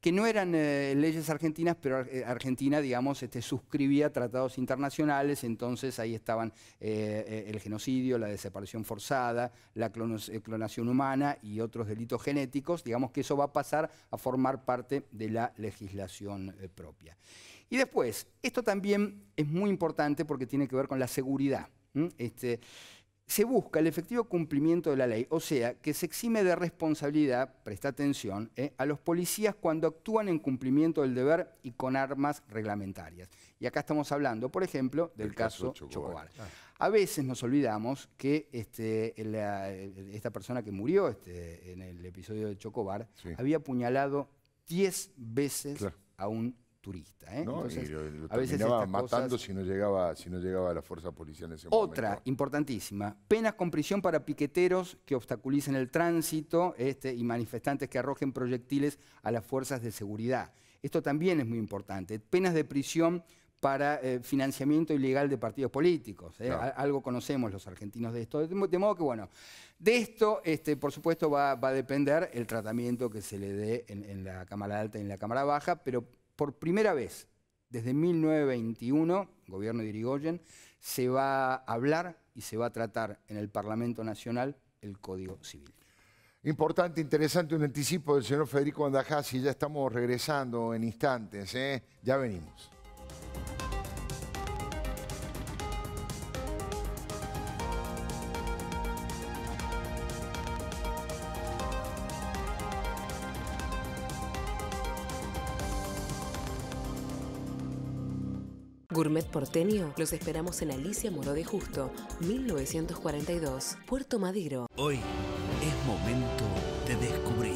que no eran eh, leyes argentinas, pero eh, Argentina, digamos, este, suscribía tratados internacionales, entonces ahí estaban el genocidio, la desaparición forzada, la clonación humana y otros delitos genéticos, digamos que eso va a pasar a formar parte de la legislación propia. Y después, esto también es muy importante porque tiene que ver con la seguridad. Este, se busca el efectivo cumplimiento de la ley, o sea, que se exime de responsabilidad, presta atención, ¿eh? a los policías cuando actúan en cumplimiento del deber y con armas reglamentarias. Y acá estamos hablando, por ejemplo, del caso, Chocobar. Ah. A veces nos olvidamos que este, esta persona que murió este, en el episodio de Chocobar había apuñalado 10 veces a un turista. ¿eh? lo, a veces matando si, no llegaba, si no llegaba a la fuerza policial en ese Otra, momento. Otra, importantísima, penas con prisión para piqueteros que obstaculicen el tránsito este, y manifestantes que arrojen proyectiles a las fuerzas de seguridad. Esto también es muy importante. Penas de prisión para eh, financiamiento ilegal de partidos políticos. ¿eh? Algo conocemos los argentinos de esto. De modo que, bueno, de esto, este, por supuesto, va, a depender el tratamiento que se le dé en, en la Cámara Alta y en la Cámara Baja, pero por primera vez desde 1921, gobierno de Irigoyen, se va a hablar y se va a tratar en el Parlamento Nacional el Código Civil. Importante, interesante, un anticipo del señor Federico y ya estamos regresando en instantes, ¿eh? ya venimos. Gourmet Porteño, los esperamos en Alicia Moró de Justo, 1942, Puerto Madero. Hoy es momento de descubrir,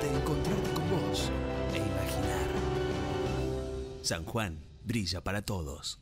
de encontrarte con vos e imaginar. San Juan brilla para todos.